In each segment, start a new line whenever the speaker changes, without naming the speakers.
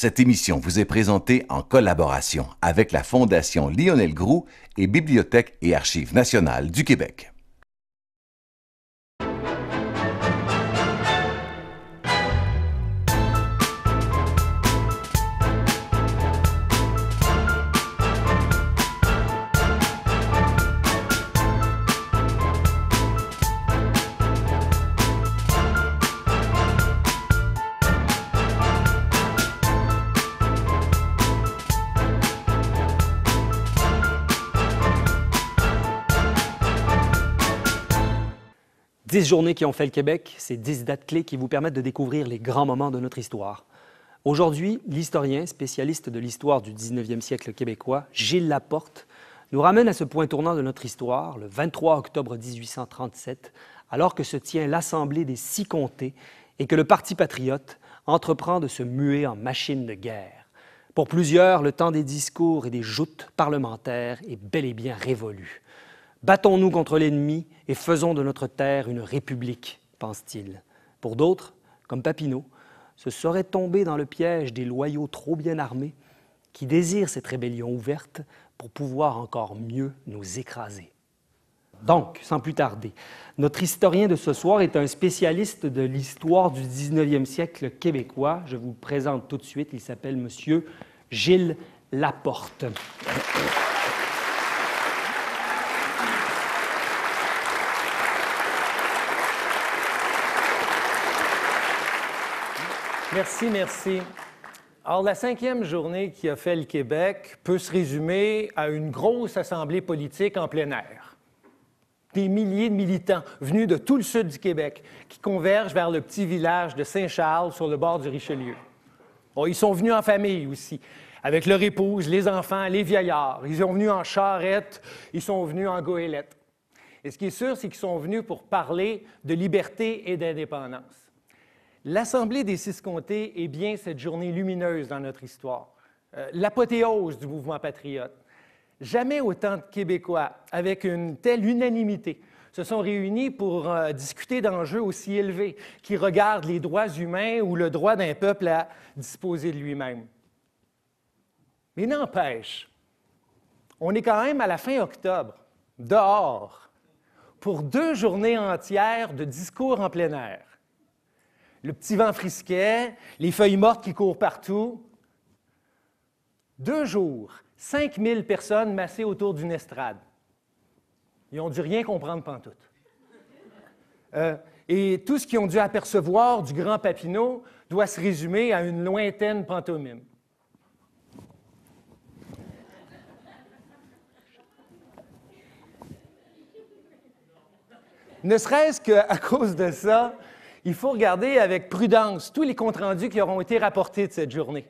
Cette émission vous est présentée en collaboration avec la Fondation Lionel Groux et Bibliothèque et Archives nationales du Québec.
journées qui ont fait le Québec, ces dix dates clés qui vous permettent de découvrir les grands moments de notre histoire. Aujourd'hui, l'historien, spécialiste de l'histoire du 19e siècle québécois, Gilles Laporte, nous ramène à ce point tournant de notre histoire, le 23 octobre 1837, alors que se tient l'Assemblée des six comtés et que le Parti patriote entreprend de se muer en machine de guerre. Pour plusieurs, le temps des discours et des joutes parlementaires est bel et bien révolu. Battons-nous contre l'ennemi et faisons de notre terre une république, pense-t-il. Pour d'autres, comme Papineau, ce serait tomber dans le piège des loyaux trop bien armés qui désirent cette rébellion ouverte pour pouvoir encore mieux nous écraser. Donc, sans plus tarder, notre historien de ce soir est un spécialiste de l'histoire du 19e siècle québécois. Je vous présente tout de suite, il s'appelle M. Gilles Laporte.
Merci, merci. Alors, la cinquième journée qui a fait le Québec peut se résumer à une grosse assemblée politique en plein air. Des milliers de militants venus de tout le sud du Québec qui convergent vers le petit village de Saint-Charles sur le bord du Richelieu. ils sont venus en famille aussi, avec leur épouse, les enfants, les vieillards. Ils sont venus en charrette, ils sont venus en goélette. Et ce qui est sûr, c'est qu'ils sont venus pour parler de liberté et d'indépendance. L'Assemblée des six comtés est bien cette journée lumineuse dans notre histoire, euh, l'apothéose du mouvement patriote. Jamais autant de Québécois, avec une telle unanimité, se sont réunis pour euh, discuter d'enjeux aussi élevés qui regardent les droits humains ou le droit d'un peuple à disposer de lui-même. Mais n'empêche, on est quand même à la fin octobre, dehors, pour deux journées entières de discours en plein air le petit vent frisquet, les feuilles mortes qui courent partout. Deux jours, 5000 personnes massées autour d'une estrade. Ils ont dû rien comprendre pantoute. Euh, et tout ce qu'ils ont dû apercevoir du grand Papineau doit se résumer à une lointaine pantomime. Ne serait-ce qu'à cause de ça, il faut regarder avec prudence tous les comptes rendus qui auront été rapportés de cette journée.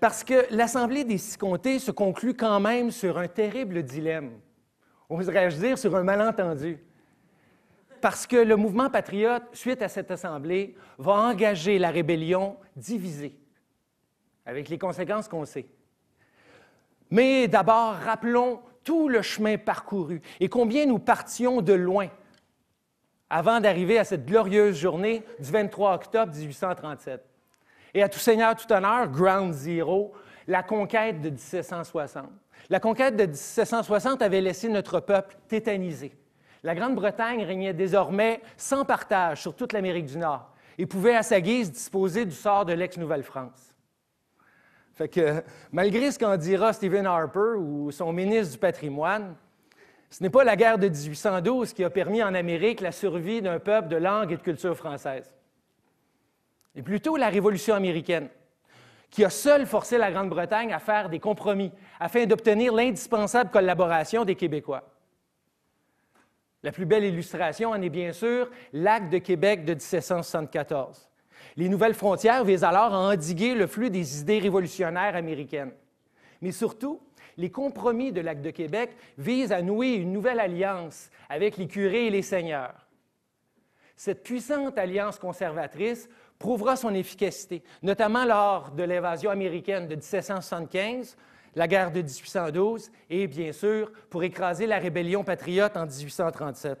Parce que l'Assemblée des six comtés se conclut quand même sur un terrible dilemme, oserais-je dire sur un malentendu. Parce que le mouvement patriote, suite à cette Assemblée, va engager la rébellion divisée, avec les conséquences qu'on sait. Mais d'abord, rappelons tout le chemin parcouru et combien nous partions de loin avant d'arriver à cette glorieuse journée du 23 octobre 1837. Et à tout seigneur, tout honneur, Ground Zero, la conquête de 1760. La conquête de 1760 avait laissé notre peuple tétanisé. La Grande-Bretagne régnait désormais sans partage sur toute l'Amérique du Nord et pouvait à sa guise disposer du sort de l'ex-Nouvelle-France. Fait que, malgré ce qu'en dira Stephen Harper ou son ministre du patrimoine, ce n'est pas la guerre de 1812 qui a permis en Amérique la survie d'un peuple de langue et de culture française, mais plutôt la Révolution américaine, qui a seule forcé la Grande-Bretagne à faire des compromis afin d'obtenir l'indispensable collaboration des Québécois. La plus belle illustration en est bien sûr l'acte de Québec de 1774. Les nouvelles frontières visent alors à endiguer le flux des idées révolutionnaires américaines. Mais surtout, les compromis de l'Acte de Québec visent à nouer une nouvelle alliance avec les curés et les seigneurs. Cette puissante alliance conservatrice prouvera son efficacité, notamment lors de l'invasion américaine de 1775, la guerre de 1812 et, bien sûr, pour écraser la rébellion patriote en 1837.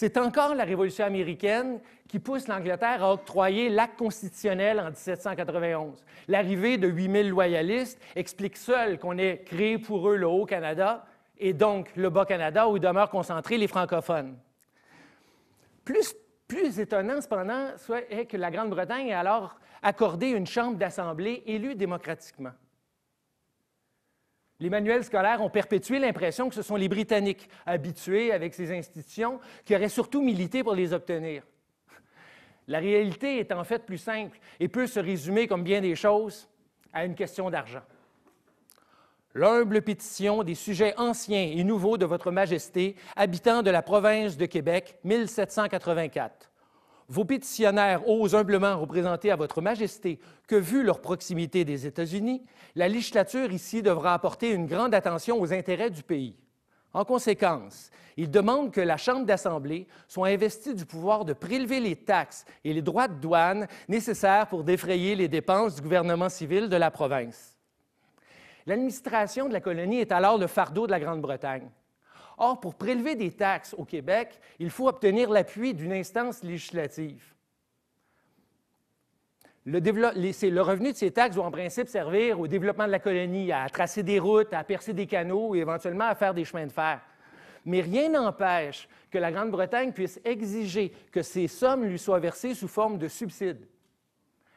C'est encore la Révolution américaine qui pousse l'Angleterre à octroyer l'acte constitutionnel en 1791. L'arrivée de 8000 loyalistes explique seule qu'on ait créé pour eux le Haut-Canada et donc le Bas-Canada où demeurent concentrés les francophones. Plus, étonnant, cependant, est que la Grande-Bretagne ait alors accordé une chambre d'assemblée élue démocratiquement. Les manuels scolaires ont perpétué l'impression que ce sont les Britanniques, habitués avec ces institutions, qui auraient surtout milité pour les obtenir. La réalité est en fait plus simple et peut se résumer, comme bien des choses, à une question d'argent. L'humble pétition des sujets anciens et nouveaux de Votre Majesté, habitants de la province de Québec, 1784. Vos pétitionnaires osent humblement représenter à Votre Majesté que, vu leur proximité des États-Unis, la législature ici devra apporter une grande attention aux intérêts du pays. En conséquence, ils demandent que la Chambre d'assemblée soit investie du pouvoir de prélever les taxes et les droits de douane nécessaires pour défrayer les dépenses du gouvernement civil de la province. L'administration de la colonie est alors le fardeau de la Grande-Bretagne. Or, pour prélever des taxes au Québec, il faut obtenir l'appui d'une instance législative. Le, le, revenu de ces taxes doit en principe servir au développement de la colonie, à tracer des routes, à percer des canaux et éventuellement à faire des chemins de fer. Mais rien n'empêche que la Grande-Bretagne puisse exiger que ces sommes lui soient versées sous forme de subsides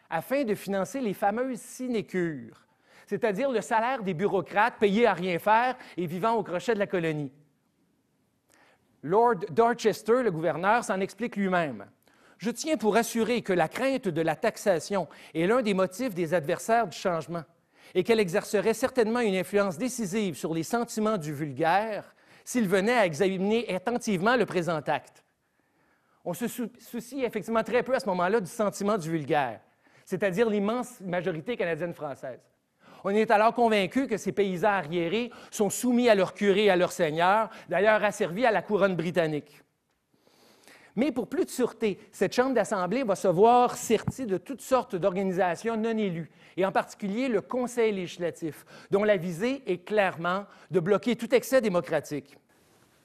afin de financer les fameuses sinécures, c'est-à-dire le salaire des bureaucrates payés à rien faire et vivant au crochet de la colonie. Lord Dorchester, le gouverneur, s'en explique lui-même. Je tiens pour assurer que la crainte de la taxation est l'un des motifs des adversaires du changement et qu'elle exercerait certainement une influence décisive sur les sentiments du vulgaire s'il venait à examiner attentivement le présent acte. On se soucie effectivement très peu à ce moment-là du sentiment du vulgaire, c'est-à-dire l'immense majorité canadienne-française. On est alors convaincu que ces paysans arriérés sont soumis à leur curé et à leur seigneur, d'ailleurs asservis à la couronne britannique. Mais pour plus de sûreté, cette Chambre d'assemblée va se voir sertie de toutes sortes d'organisations non élues, et en particulier le Conseil législatif, dont la visée est clairement de bloquer tout excès démocratique.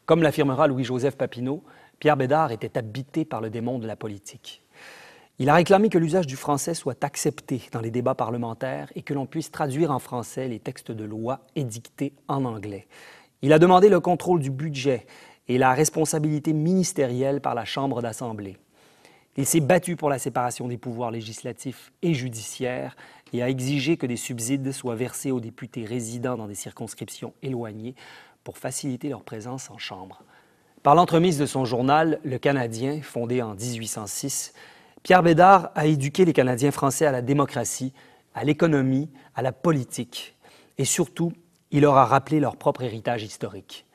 Comme l'affirmera Louis-Joseph Papineau, Pierre Bédard était habité par le démon de la politique. Il a réclamé que l'usage du français soit accepté dans les débats parlementaires et que l'on puisse traduire en français les textes de loi édictés en anglais. Il a demandé le contrôle du budget et la responsabilité ministérielle par la Chambre d'Assemblée. Il s'est battu pour la séparation des pouvoirs législatifs et judiciaires et a exigé que des subsides soient versés aux députés résidant dans des circonscriptions éloignées pour faciliter leur présence en Chambre. Par l'entremise de son journal, Le Canadien, fondé en 1806, Pierre Bédard a éduqué les Canadiens français à la démocratie, à l'économie, à la politique. Et surtout, il leur a rappelé leur propre héritage historique.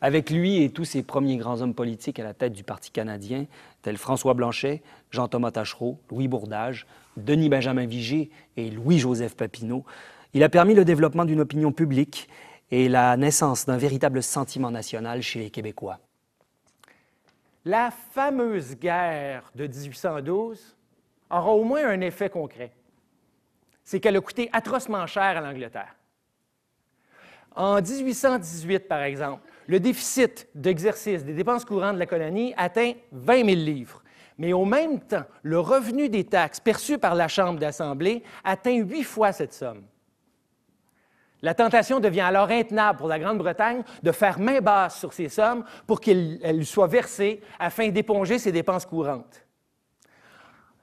Avec lui et tous ses premiers grands hommes politiques à la tête du Parti canadien, tels François Blanchet, Jean-Thomas Tachereau, Louis Bourdage, Denis Benjamin Vigé et Louis-Joseph Papineau, il a permis le développement d'une opinion publique et la naissance d'un véritable sentiment national chez les Québécois
la fameuse guerre de 1812 aura au moins un effet concret. C'est qu'elle a coûté atrocement cher à l'Angleterre. En 1818, par exemple, le déficit d'exercice des dépenses courantes de la colonie atteint 20 000 livres. Mais au même temps, le revenu des taxes perçues par la Chambre d'Assemblée atteint huit fois cette somme. La tentation devient alors intenable pour la Grande-Bretagne de faire main basse sur ces sommes pour qu'elles lui soient versées afin d'éponger ses dépenses courantes.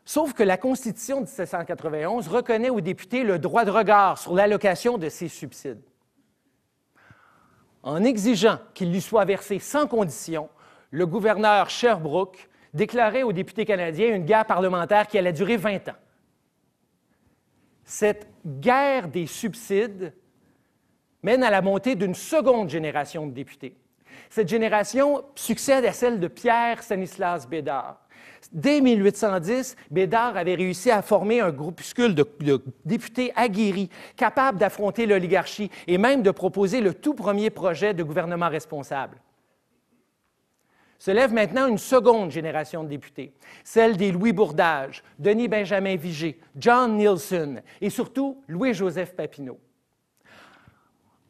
Sauf que la Constitution de 1791 reconnaît aux députés le droit de regard sur l'allocation de ces subsides. En exigeant qu'ils lui soient versés sans condition, le gouverneur Sherbrooke déclarait aux députés canadiens une guerre parlementaire qui allait durer 20 ans. Cette guerre des subsides mène à la montée d'une seconde génération de députés. Cette génération succède à celle de Pierre Stanislas Bédard. Dès 1810, Bédard avait réussi à former un groupuscule de, députés aguerris, capables d'affronter l'oligarchie et même de proposer le tout premier projet de gouvernement responsable. Se lève maintenant une seconde génération de députés, celle des Louis Bourdage, Denis Benjamin vigé John Nielsen et surtout Louis-Joseph Papineau.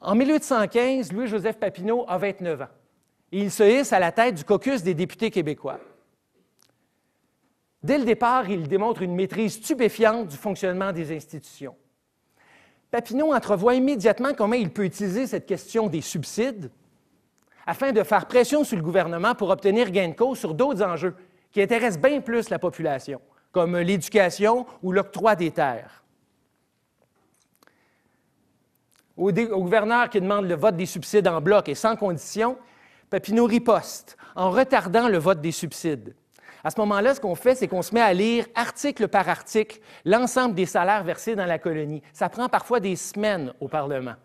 En 1815, Louis-Joseph Papineau a 29 ans et il se hisse à la tête du caucus des députés québécois. Dès le départ, il démontre une maîtrise stupéfiante du fonctionnement des institutions. Papineau entrevoit immédiatement comment il peut utiliser cette question des subsides afin de faire pression sur le gouvernement pour obtenir gain de cause sur d'autres enjeux qui intéressent bien plus la population, comme l'éducation ou l'octroi des terres. au, gouverneur qui demande le vote des subsides en bloc et sans condition, Papineau riposte en retardant le vote des subsides. À ce moment-là, ce qu'on fait, c'est qu'on se met à lire article par article l'ensemble des salaires versés dans la colonie. Ça prend parfois des semaines au Parlement.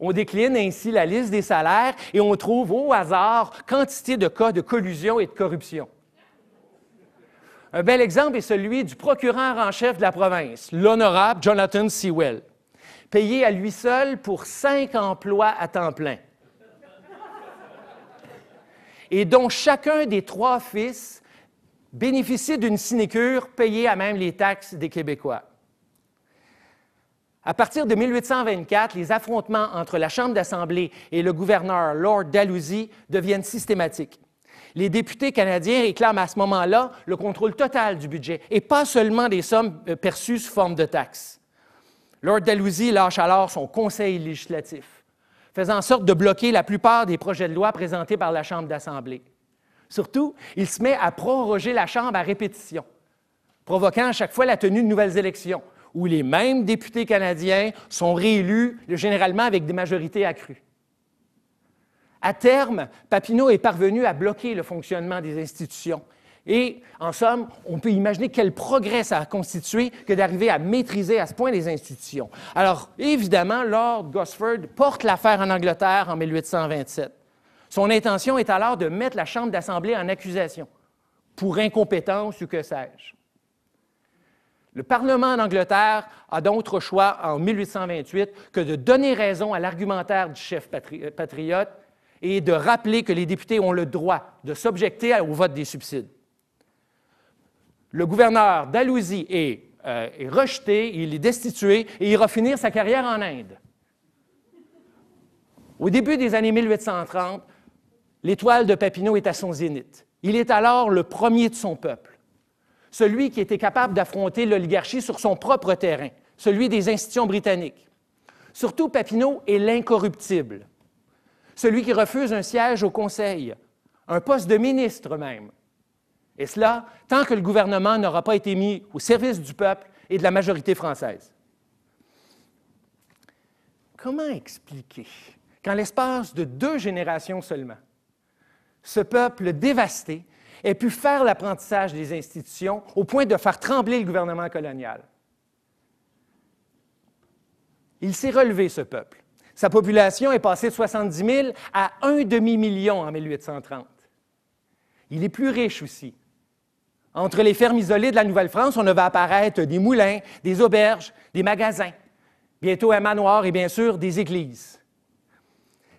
On décline ainsi la liste des salaires et on trouve au hasard quantité de cas de collusion et de corruption. Un bel exemple est celui du procureur en chef de la province, l'honorable Jonathan Sewell payé à lui seul pour cinq emplois à temps plein, et dont chacun des trois fils bénéficie d'une sinécure payée à même les taxes des Québécois. À partir de 1824, les affrontements entre la Chambre d'Assemblée et le gouverneur Lord Dalhousie deviennent systématiques. Les députés canadiens réclament à ce moment-là le contrôle total du budget et pas seulement des sommes euh, perçues sous forme de taxes. Lord Dalhousie lâche alors son conseil législatif, faisant en sorte de bloquer la plupart des projets de loi présentés par la Chambre d'Assemblée. Surtout, il se met à proroger la Chambre à répétition, provoquant à chaque fois la tenue de nouvelles élections, où les mêmes députés canadiens sont réélus, généralement avec des majorités accrues. À terme, Papineau est parvenu à bloquer le fonctionnement des institutions et en somme, on peut imaginer quel progrès ça a constitué que d'arriver à maîtriser à ce point les institutions. Alors, évidemment, Lord Gosford porte l'affaire en Angleterre en 1827. Son intention est alors de mettre la Chambre d'assemblée en accusation pour incompétence ou que sais-je. Le Parlement en Angleterre a d'autres choix en 1828 que de donner raison à l'argumentaire du chef euh, patriote et de rappeler que les députés ont le droit de s'objecter au vote des subsides le gouverneur d'Alousie euh, est, rejeté, il est destitué et il va finir sa carrière en Inde. Au début des années 1830, l'étoile de Papineau est à son zénith. Il est alors le premier de son peuple, celui qui était capable d'affronter l'oligarchie sur son propre terrain, celui des institutions britanniques. Surtout, Papineau est l'incorruptible, celui qui refuse un siège au Conseil, un poste de ministre même, et cela tant que le gouvernement n'aura pas été mis au service du peuple et de la majorité française. Comment expliquer qu'en l'espace de deux générations seulement, ce peuple dévasté ait pu faire l'apprentissage des institutions au point de faire trembler le gouvernement colonial? Il s'est relevé, ce peuple. Sa population est passée de 70 000 à un demi-million en 1830. Il est plus riche aussi. Entre les fermes isolées de la Nouvelle-France, on va apparaître des moulins, des auberges, des magasins, bientôt un manoir et bien sûr des églises.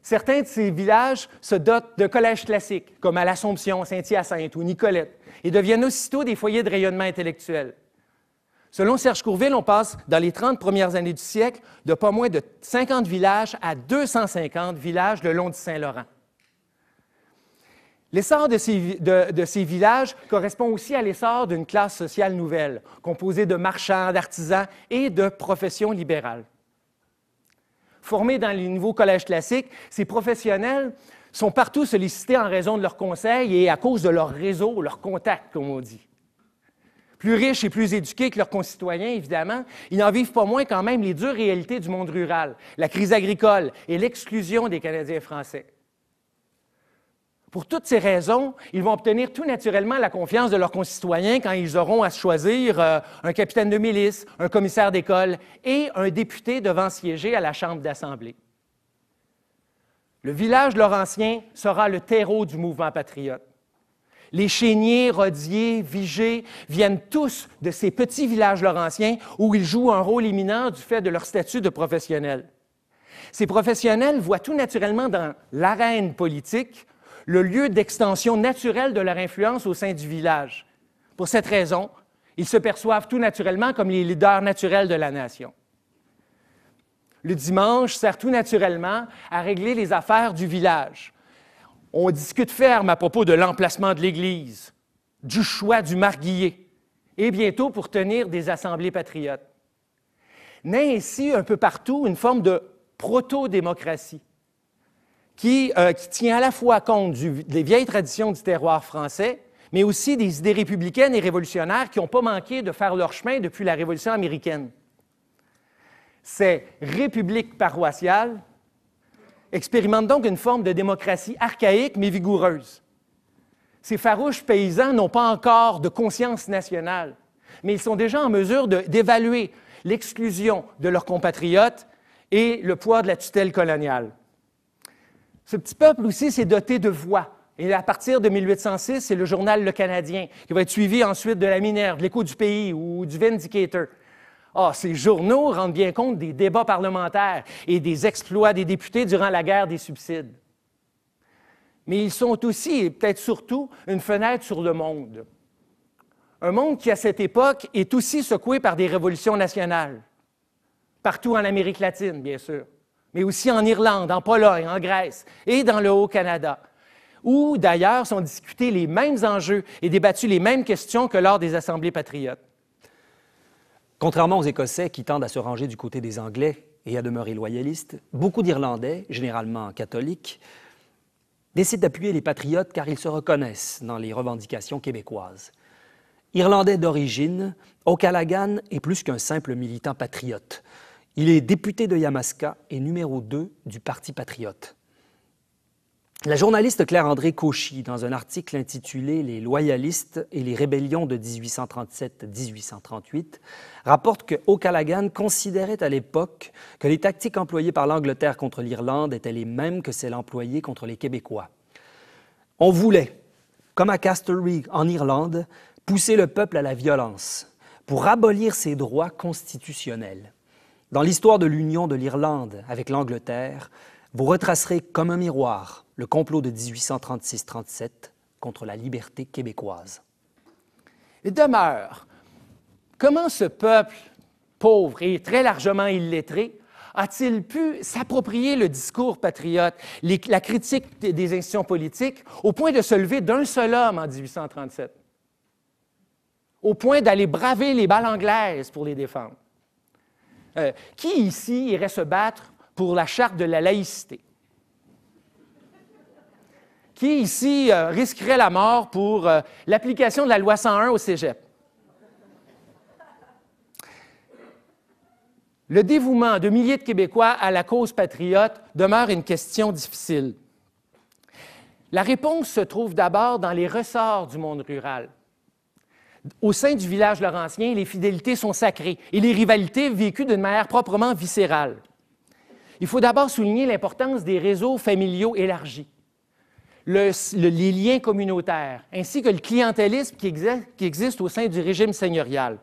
Certains de ces villages se dotent de collèges classiques, comme à l'Assomption, Saint-Hyacinthe ou Nicolette, et deviennent aussitôt des foyers de rayonnement intellectuel. Selon Serge Courville, on passe, dans les 30 premières années du siècle, de pas moins de 50 villages à 250 villages le long du Saint-Laurent. L'essor de, ces, villages correspond aussi à l'essor d'une classe sociale nouvelle, composée de marchands, d'artisans et de professions libérales. Formés dans les nouveaux collèges classiques, ces professionnels sont partout sollicités en raison de leurs conseils et à cause de leur réseau, leurs contacts, comme on dit. Plus riches et plus éduqués que leurs concitoyens, évidemment, ils n'en vivent pas moins quand même les dures réalités du monde rural, la crise agricole et l'exclusion des Canadiens français. Pour toutes ces raisons, ils vont obtenir tout naturellement la confiance de leurs concitoyens quand ils auront à choisir euh, un capitaine de milice, un commissaire d'école et un député devant siéger à la Chambre d'Assemblée. Le village laurentien sera le terreau du mouvement patriote. Les Chéniers, Rodiers, Vigés viennent tous de ces petits villages laurentiens où ils jouent un rôle éminent du fait de leur statut de professionnels. Ces professionnels voient tout naturellement dans l'arène politique le lieu d'extension naturelle de leur influence au sein du village. Pour cette raison, ils se perçoivent tout naturellement comme les leaders naturels de la nation. Le dimanche sert tout naturellement à régler les affaires du village. On discute ferme à propos de l'emplacement de l'Église, du choix du marguillier et bientôt pour tenir des assemblées patriotes. Naît ainsi un peu partout une forme de proto-démocratie euh, qui, tient à la fois compte des vieilles traditions du terroir français, mais aussi des idées républicaines et révolutionnaires qui n'ont pas manqué de faire leur chemin depuis la Révolution américaine. Ces républiques paroissiales expérimentent donc une forme de démocratie archaïque mais vigoureuse. Ces farouches paysans n'ont pas encore de conscience nationale, mais ils sont déjà en mesure d'évaluer l'exclusion de leurs compatriotes et le poids de la tutelle coloniale. Ce petit peuple aussi s'est doté de voix. Et à partir de 1806, c'est le journal Le Canadien qui va être suivi ensuite de la de l'Écho du pays ou du Vindicator. Ah, ces journaux rendent bien compte des débats parlementaires et des exploits des députés durant la guerre des subsides. Mais ils sont aussi, et peut-être surtout, une fenêtre sur le monde. Un monde qui, à cette époque, est aussi secoué par des révolutions nationales, partout en Amérique latine, bien sûr mais aussi en Irlande, en Pologne, en Grèce et dans le Haut-Canada, où d'ailleurs sont discutés les mêmes enjeux et débattus les mêmes questions que lors des assemblées patriotes.
Contrairement aux Écossais qui tendent à se ranger du côté des Anglais et à demeurer loyalistes, beaucoup d'Irlandais, généralement catholiques, décident d'appuyer les patriotes car ils se reconnaissent dans les revendications québécoises. Irlandais d'origine, O'Callaghan est plus qu'un simple militant patriote. Il est député de Yamaska et numéro 2 du Parti patriote. La journaliste Claire-André Cauchy, dans un article intitulé Les loyalistes et les rébellions de 1837-1838, rapporte que O'Callaghan considérait à l'époque que les tactiques employées par l'Angleterre contre l'Irlande étaient les mêmes que celles employées contre les Québécois. On voulait, comme à Castlereagh en Irlande, pousser le peuple à la violence pour abolir ses droits constitutionnels. Dans l'histoire de l'union de l'Irlande avec l'Angleterre, vous retracerez comme un miroir le complot de 1836-37 contre la liberté québécoise. Et demeure, comment ce peuple
pauvre et très largement illettré a-t-il pu s'approprier le discours patriote, la critique des institutions politiques, au point de se lever d'un seul homme en 1837, au point d'aller braver les balles anglaises pour les défendre? Euh, qui ici irait se battre pour la charte de la laïcité? Qui ici euh, risquerait la mort pour euh, l'application de la loi 101 au Cégep? Le dévouement de milliers de Québécois à la cause patriote demeure une question difficile. La réponse se trouve d'abord dans les ressorts du monde rural. Au sein du village laurentien, les fidélités sont sacrées et les rivalités vécues d'une manière proprement viscérale. Il faut d'abord souligner l'importance des réseaux familiaux élargis, les liens communautaires, ainsi que le clientélisme qui, existe au sein du régime seigneurial.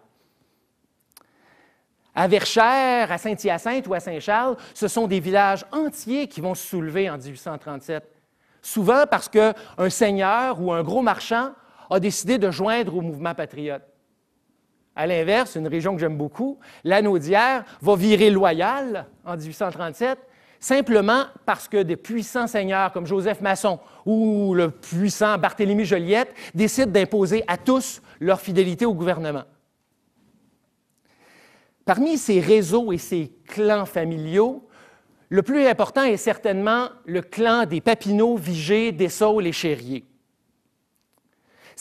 À Verchères, à Saint-Hyacinthe ou à Saint-Charles, ce sont des villages entiers qui vont se soulever en 1837. Souvent parce qu'un seigneur ou un gros marchand a décidé de joindre au mouvement patriote. À l'inverse, une région que j'aime beaucoup, l'Anaudière, va virer loyal en 1837 simplement parce que des puissants seigneurs comme Joseph Masson ou le puissant Barthélemy Joliette décident d'imposer à tous leur fidélité au gouvernement. Parmi ces réseaux et ces clans familiaux, le plus important est certainement le clan des Papineaux, Vigée, Dessaules et Chériers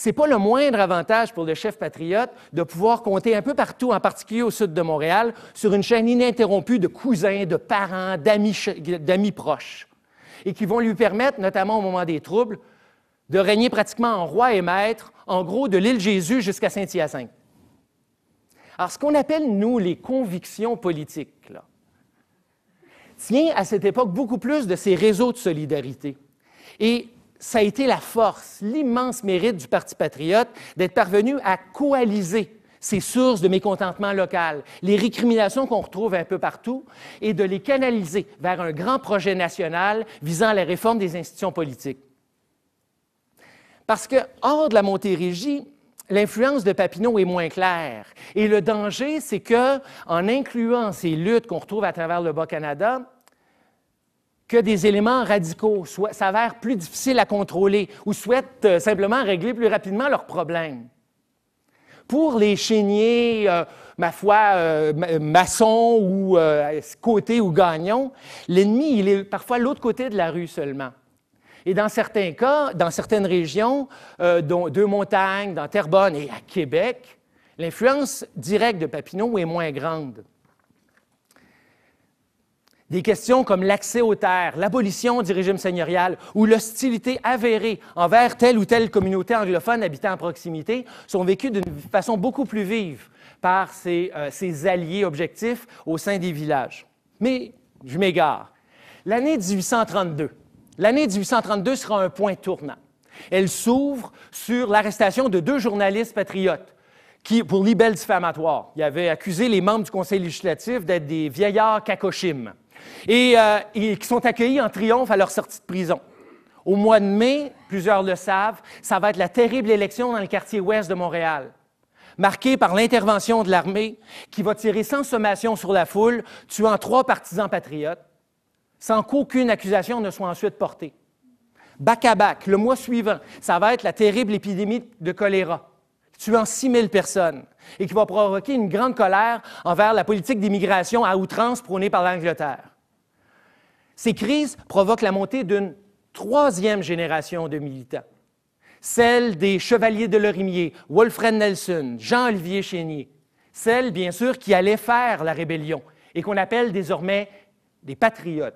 n'est pas le moindre avantage pour le chef patriote de pouvoir compter un peu partout, en particulier au sud de Montréal, sur une chaîne ininterrompue de cousins, de parents, d'amis proches, et qui vont lui permettre, notamment au moment des troubles, de régner pratiquement en roi et maître, en gros de l'île Jésus jusqu'à Saint-Hyacinthe. Alors, ce qu'on appelle, nous, les convictions politiques, là, tient à cette époque beaucoup plus de ces réseaux de solidarité. Et ça a été la force, l'immense mérite du Parti patriote d'être parvenu à coaliser ces sources de mécontentement local, les récriminations qu'on retrouve un peu partout, et de les canaliser vers un grand projet national visant la réforme des institutions politiques. Parce que hors de la Montérégie, l'influence de Papineau est moins claire. Et le danger, c'est que, en incluant ces luttes qu'on retrouve à travers le Bas-Canada, que des éléments radicaux s'avèrent plus difficiles à contrôler ou souhaitent euh, simplement régler plus rapidement leurs problèmes. Pour les chéniers, euh, ma foi, euh, maçons ou côté ou gagnants, l'ennemi, il est parfois l'autre côté de la rue seulement. Et dans certains cas, dans certaines régions, dont Deux-Montagnes, dans Terrebonne et à Québec, l'influence directe de Papineau est moins grande. Des questions comme l'accès aux terres, l'abolition du régime seigneurial ou l'hostilité avérée envers telle ou telle communauté anglophone habitant en proximité sont vécues d'une façon beaucoup plus vive par euh, ces alliés objectifs au sein des villages. Mais je m'égare. L'année 1832, l'année 1832 sera un point tournant. Elle s'ouvre sur l'arrestation de deux journalistes patriotes, qui, pour libelle diffamatoire. Il avait accusé les membres du Conseil législatif d'être des vieillards cacochimes et, euh, qui sont accueillis en triomphe à leur sortie de prison. Au mois de mai, plusieurs le savent, ça va être la terrible élection dans le quartier ouest de Montréal, marquée par l'intervention de l'armée qui va tirer sans sommation sur la foule, tuant trois partisans patriotes, sans qu'aucune accusation ne soit ensuite portée. Bac à bac, le mois suivant, ça va être la terrible épidémie de choléra tuant 6 000 personnes et qui va provoquer une grande colère envers la politique d'immigration à outrance prônée par l'Angleterre. Ces crises provoquent la montée d'une troisième génération de militants, celle des chevaliers de Lorimier, Wolfred Nelson, Jean-Olivier Chénier, celle bien sûr qui allait faire la rébellion et qu'on appelle désormais des patriotes.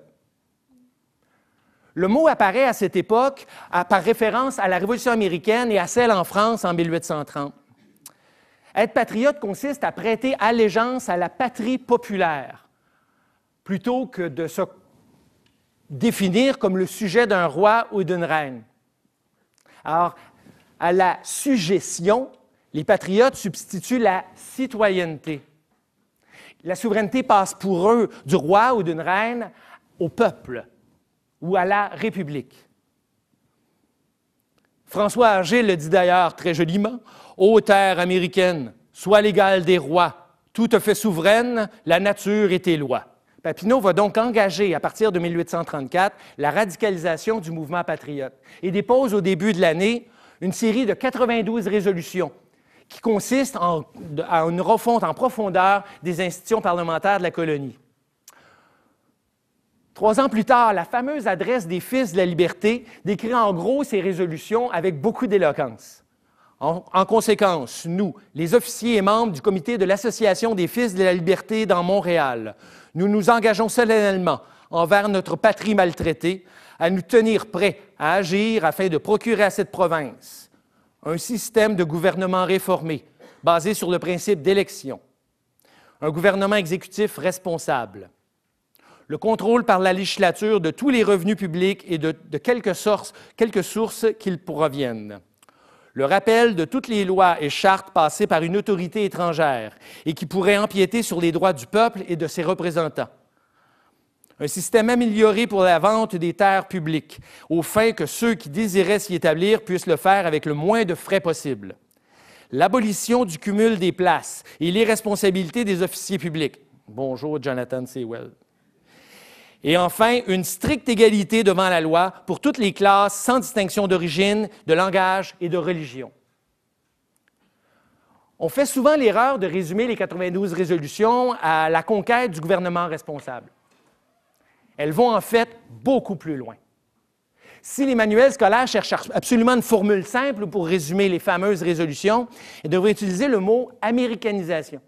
Le mot apparaît à cette époque par référence à la Révolution américaine et à celle en France en 1830. Être patriote consiste à prêter allégeance à la patrie populaire, plutôt que de se définir comme le sujet d'un roi ou d'une reine. Alors, à la suggestion, les patriotes substituent la citoyenneté. La souveraineté passe pour eux du roi ou d'une reine au peuple ou à la République. François Argyle le dit d'ailleurs très joliment, Ô terre américaine, sois l'égale des rois, tout te fait souveraine, la nature est tes lois. Papineau va donc engager, à partir de 1834, la radicalisation du mouvement patriote et dépose au début de l'année une série de 92 résolutions qui consistent à une refonte en profondeur des institutions parlementaires de la colonie. Trois ans plus tard, la fameuse adresse des Fils de la Liberté décrit en gros ces résolutions avec beaucoup d'éloquence. En, conséquence, nous, les officiers et membres du comité de l'Association des Fils de la Liberté dans Montréal, nous nous engageons solennellement envers notre patrie maltraitée à nous tenir prêts à agir afin de procurer à cette province un système de gouvernement réformé basé sur le principe d'élection, un gouvernement exécutif responsable, le contrôle par la législature de tous les revenus publics et de, quelque source quelques sources qu'ils proviennent le rappel de toutes les lois et chartes passées par une autorité étrangère et qui pourraient empiéter sur les droits du peuple et de ses représentants. Un système amélioré pour la vente des terres publiques, au fin que ceux qui désiraient s'y établir puissent le faire avec le moins de frais possible. L'abolition du cumul des places et les responsabilités des officiers publics. Bonjour, Jonathan Sewell. Et enfin, une stricte égalité devant la loi pour toutes les classes, sans distinction d'origine, de langage et de religion. On fait souvent l'erreur de résumer les 92 résolutions à la conquête du gouvernement responsable. Elles vont en fait beaucoup plus loin. Si les manuels scolaires cherchent absolument une formule simple pour résumer les fameuses résolutions, ils devraient utiliser le mot américanisation.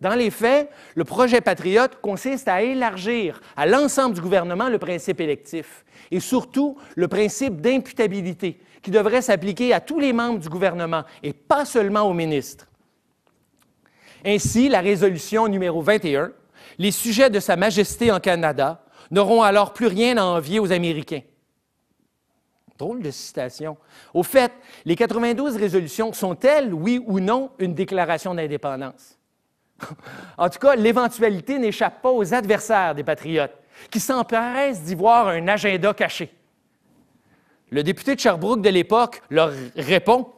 Dans les faits, le projet patriote consiste à élargir à l'ensemble du gouvernement le principe électif et surtout le principe d'imputabilité qui devrait s'appliquer à tous les membres du gouvernement et pas seulement aux ministres. Ainsi, la résolution numéro 21, les sujets de Sa Majesté en Canada n'auront alors plus rien à envier aux Américains. Drôle de citation. Au fait, les 92 résolutions sont-elles, oui ou non, une déclaration d'indépendance? en tout cas, l'éventualité n'échappe pas aux adversaires des patriotes, qui s'empressent d'y voir un agenda caché. Le député de Sherbrooke de l'époque leur répond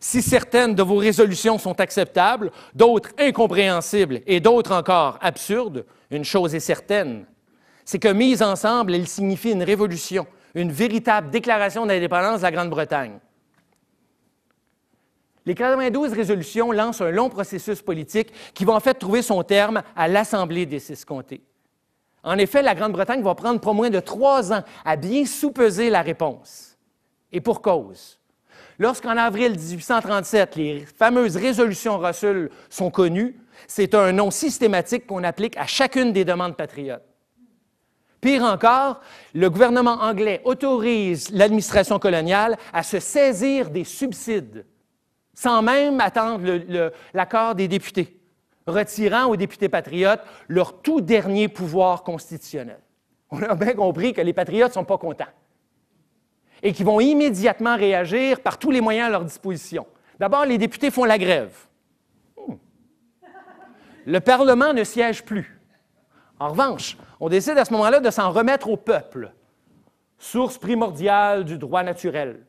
Si certaines de vos résolutions sont acceptables, d'autres incompréhensibles et d'autres encore absurdes, une chose est certaine c'est que mises ensemble, elles signifient une révolution, une véritable déclaration d'indépendance de la Grande-Bretagne. Les 92 résolutions lancent un long processus politique qui va en fait trouver son terme à l'Assemblée des six comtés. En effet, la Grande-Bretagne va prendre pas moins de trois ans à bien soupeser la réponse. Et pour cause. Lorsqu'en avril 1837, les fameuses résolutions Russell sont connues, c'est un nom systématique qu'on applique à chacune des demandes patriotes. Pire encore, le gouvernement anglais autorise l'administration coloniale à se saisir des subsides sans même attendre l'accord des députés, retirant aux députés patriotes leur tout dernier pouvoir constitutionnel. On a bien compris que les patriotes ne sont pas contents et qu'ils vont immédiatement réagir par tous les moyens à leur disposition. D'abord, les députés font la grève. Hmm. Le Parlement ne siège plus. En revanche, on décide à ce moment-là de s'en remettre au peuple, source primordiale du droit naturel.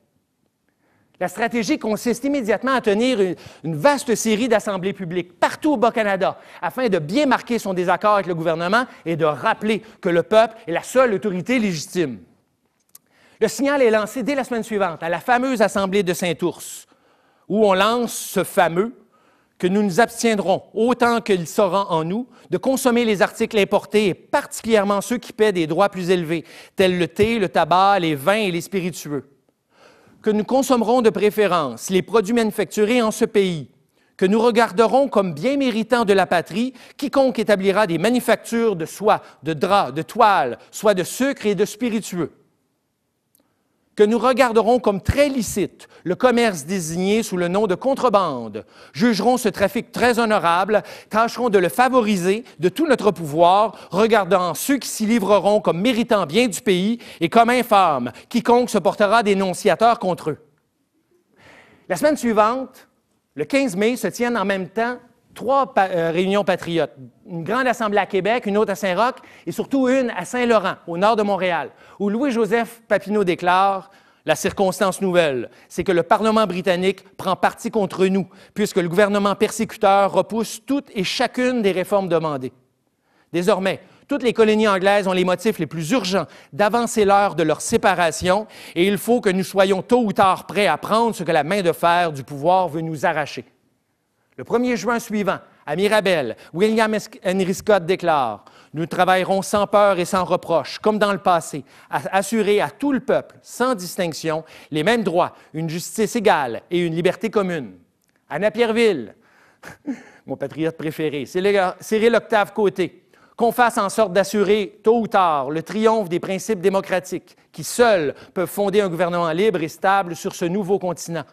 La stratégie consiste immédiatement à tenir une, vaste série d'assemblées publiques partout au Bas-Canada afin de bien marquer son désaccord avec le gouvernement et de rappeler que le peuple est la seule autorité légitime. Le signal est lancé dès la semaine suivante à la fameuse assemblée de Saint-Ours où on lance ce fameux que nous nous abstiendrons, autant qu'il saura en nous, de consommer les articles importés et particulièrement ceux qui paient des droits plus élevés, tels le thé, le tabac, les vins et les spiritueux que nous consommerons de préférence les produits manufacturés en ce pays, que nous regarderons comme bien méritants de la patrie quiconque établira des manufactures de soie, de draps, de toile, soit de sucre et de spiritueux que nous regarderons comme très licite, le commerce désigné sous le nom de contrebande, jugerons ce trafic très honorable, tâcherons de le favoriser de tout notre pouvoir, regardant ceux qui s'y livreront comme méritant bien du pays et comme infâmes, quiconque se portera dénonciateur contre eux. La semaine suivante, le 15 mai, se tiennent en même temps trois euh, réunions patriotes. Une grande assemblée à Québec, une autre à Saint-Roch et surtout une à Saint-Laurent, au nord de Montréal, où Louis-Joseph Papineau déclare la circonstance nouvelle, c'est que le Parlement britannique prend parti contre nous, puisque le gouvernement persécuteur repousse toutes et chacune des réformes demandées. Désormais, toutes les colonies anglaises ont les motifs les plus urgents d'avancer l'heure de leur séparation, et il faut que nous soyons tôt ou tard prêts à prendre ce que la main de fer du pouvoir veut nous arracher. Le 1er juin suivant, à Mirabel, William Henry Scott déclare Nous travaillerons sans peur et sans reproche, comme dans le passé, à assurer à tout le peuple, sans distinction, les mêmes droits, une justice égale et une liberté commune. À Napierville, mon patriote préféré, Cyril l'octave Côté, qu'on fasse en sorte d'assurer, tôt ou tard, le triomphe des principes démocratiques qui seuls peuvent fonder un gouvernement libre et stable sur ce nouveau continent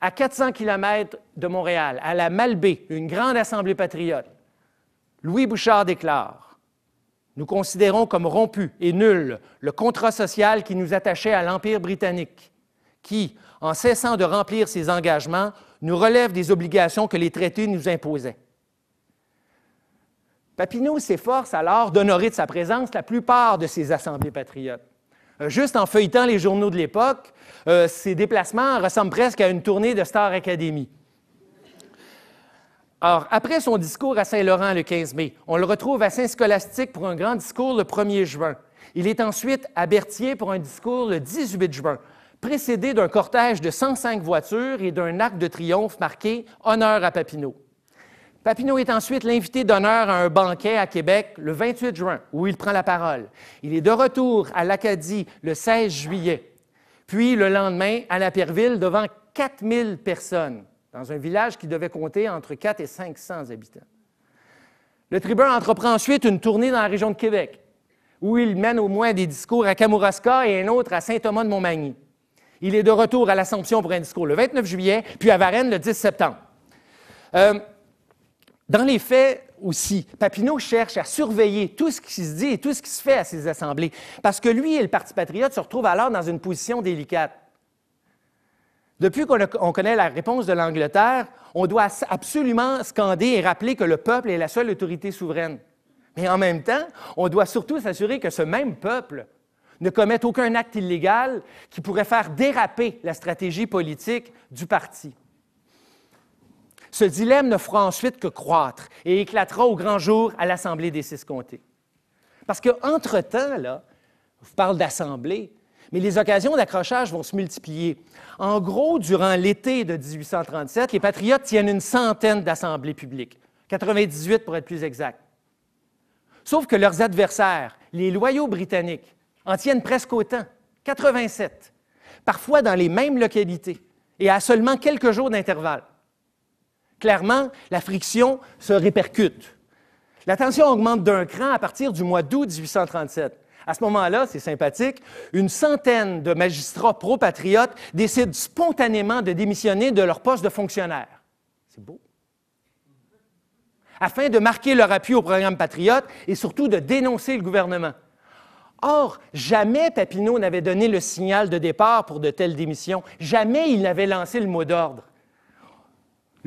à 400 km de Montréal, à la Malbaie, une grande assemblée patriote, Louis Bouchard déclare Nous considérons comme rompu et nul le contrat social qui nous attachait à l'Empire britannique, qui, en cessant de remplir ses engagements, nous relève des obligations que les traités nous imposaient. Papineau s'efforce alors d'honorer de sa présence la plupart de ces assemblées patriotes. Euh, juste en feuilletant les journaux de l'époque, ses euh, déplacements ressemblent presque à une tournée de Star Academy. après son discours à Saint-Laurent le 15 mai, on le retrouve à saint scholastique pour un grand discours le 1er juin. Il est ensuite à Berthier pour un discours le 18 juin, précédé d'un cortège de 105 voitures et d'un arc de triomphe marqué Honneur à Papineau. Papineau est ensuite l'invité d'honneur à un banquet à Québec le 28 juin, où il prend la parole. Il est de retour à l'Acadie le 16 juillet puis le lendemain à la Perville devant 4000 personnes, dans un village qui devait compter entre 4 et 500 habitants. Le tribun entreprend ensuite une tournée dans la région de Québec, où il mène au moins des discours à Kamouraska et un autre à Saint-Thomas-de-Montmagny. Il est de retour à l'Assomption pour un discours le 29 juillet, puis à Varennes le 10 septembre. Euh, dans les faits, aussi. Papineau cherche à surveiller tout ce qui se dit et tout ce qui se fait à ces assemblées, parce que lui et le Parti patriote se retrouvent alors dans une position délicate. Depuis qu'on connaît la réponse de l'Angleterre, on doit absolument scander et rappeler que le peuple est la seule autorité souveraine. Mais en même temps, on doit surtout s'assurer que ce même peuple ne commette aucun acte illégal qui pourrait faire déraper la stratégie politique du parti. Ce dilemme ne fera ensuite que croître et éclatera au grand jour à l'Assemblée des six comtés. Parce qu'entre-temps, là, je parle d'Assemblée, mais les occasions d'accrochage vont se multiplier. En gros, durant l'été de 1837, les patriotes tiennent une centaine d'assemblées publiques, 98 pour être plus exact. Sauf que leurs adversaires, les loyaux britanniques, en tiennent presque autant, 87, parfois dans les mêmes localités et à seulement quelques jours d'intervalle. Clairement, la friction se répercute. La tension augmente d'un cran à partir du mois d'août 1837. À ce moment-là, c'est sympathique, une centaine de magistrats pro-patriotes décident spontanément de démissionner de leur poste de fonctionnaire. C'est beau. Afin de marquer leur appui au programme patriote et surtout de dénoncer le gouvernement. Or, jamais Papineau n'avait donné le signal de départ pour de telles démissions. Jamais il n'avait lancé le mot d'ordre.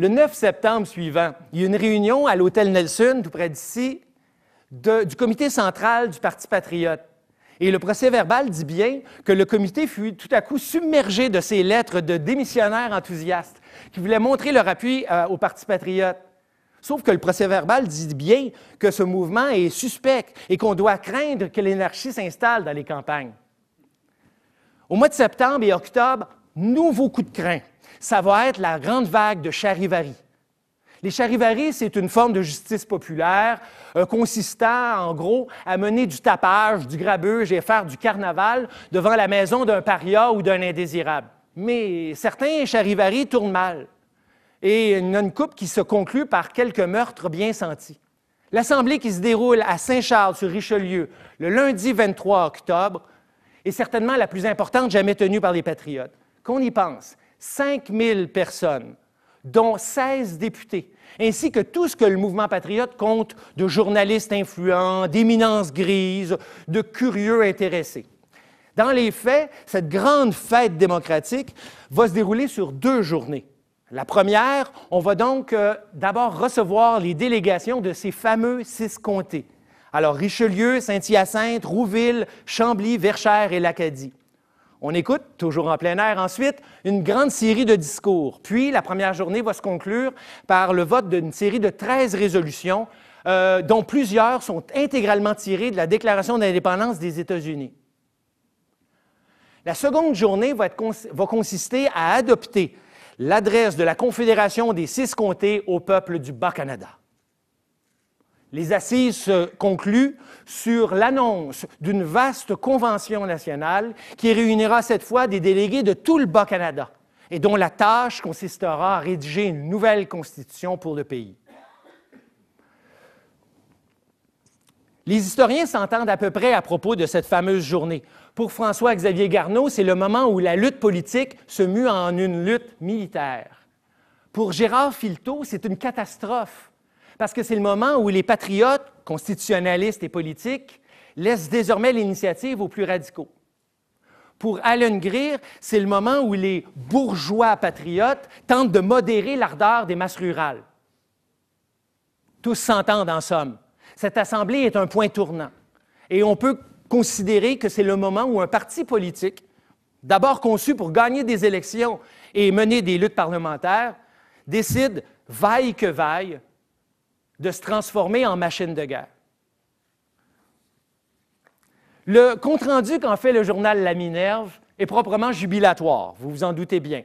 Le 9 septembre suivant, il y a une réunion à l'hôtel Nelson, tout près d'ici, du comité central du Parti patriote. Et le procès verbal dit bien que le comité fut tout à coup submergé de ces lettres de démissionnaires enthousiastes qui voulaient montrer leur appui euh, au Parti patriote. Sauf que le procès verbal dit bien que ce mouvement est suspect et qu'on doit craindre que l'anarchie s'installe dans les campagnes. Au mois de septembre et octobre, nouveau coup de crainte ça va être la grande vague de charivari. Les charivari, c'est une forme de justice populaire euh, consistant, en gros, à mener du tapage, du grabuge et faire du carnaval devant la maison d'un paria ou d'un indésirable. Mais certains charivari tournent mal. Et il y une coupe qui se conclut par quelques meurtres bien sentis. L'assemblée qui se déroule à Saint-Charles sur Richelieu le lundi 23 octobre est certainement la plus importante jamais tenue par les patriotes. Qu'on y pense, 5 000 personnes, dont 16 députés, ainsi que tout ce que le mouvement patriote compte de journalistes influents, d'éminences grises, de curieux intéressés. Dans les faits, cette grande fête démocratique va se dérouler sur deux journées. La première, on va donc euh, d'abord recevoir les délégations de ces fameux six comtés. Alors Richelieu, Saint-Hyacinthe, Rouville, Chambly, Verchères et l'Acadie. On écoute, toujours en plein air ensuite, une grande série de discours. Puis, la première journée va se conclure par le vote d'une série de 13 résolutions, euh, dont plusieurs sont intégralement tirées de la Déclaration d'indépendance des États-Unis. La seconde journée va, va consister à adopter l'adresse de la Confédération des six comtés au peuple du Bas-Canada. Les assises se concluent sur l'annonce d'une vaste convention nationale qui réunira cette fois des délégués de tout le Bas-Canada et dont la tâche consistera à rédiger une nouvelle constitution pour le pays. Les historiens s'entendent à peu près à propos de cette fameuse journée. Pour François-Xavier Garneau, c'est le moment où la lutte politique se mue en une lutte militaire. Pour Gérard Filteau, c'est une catastrophe parce que c'est le moment où les patriotes, constitutionnalistes et politiques, laissent désormais l'initiative aux plus radicaux. Pour Allen Greer, c'est le moment où les bourgeois patriotes tentent de modérer l'ardeur des masses rurales. Tous s'entendent en somme. Cette assemblée est un point tournant. Et on peut considérer que c'est le moment où un parti politique, d'abord conçu pour gagner des élections et mener des luttes parlementaires, décide, vaille que vaille, de se transformer en machine de guerre. Le compte-rendu qu'en fait le journal La Minerve est proprement jubilatoire, vous vous en doutez bien.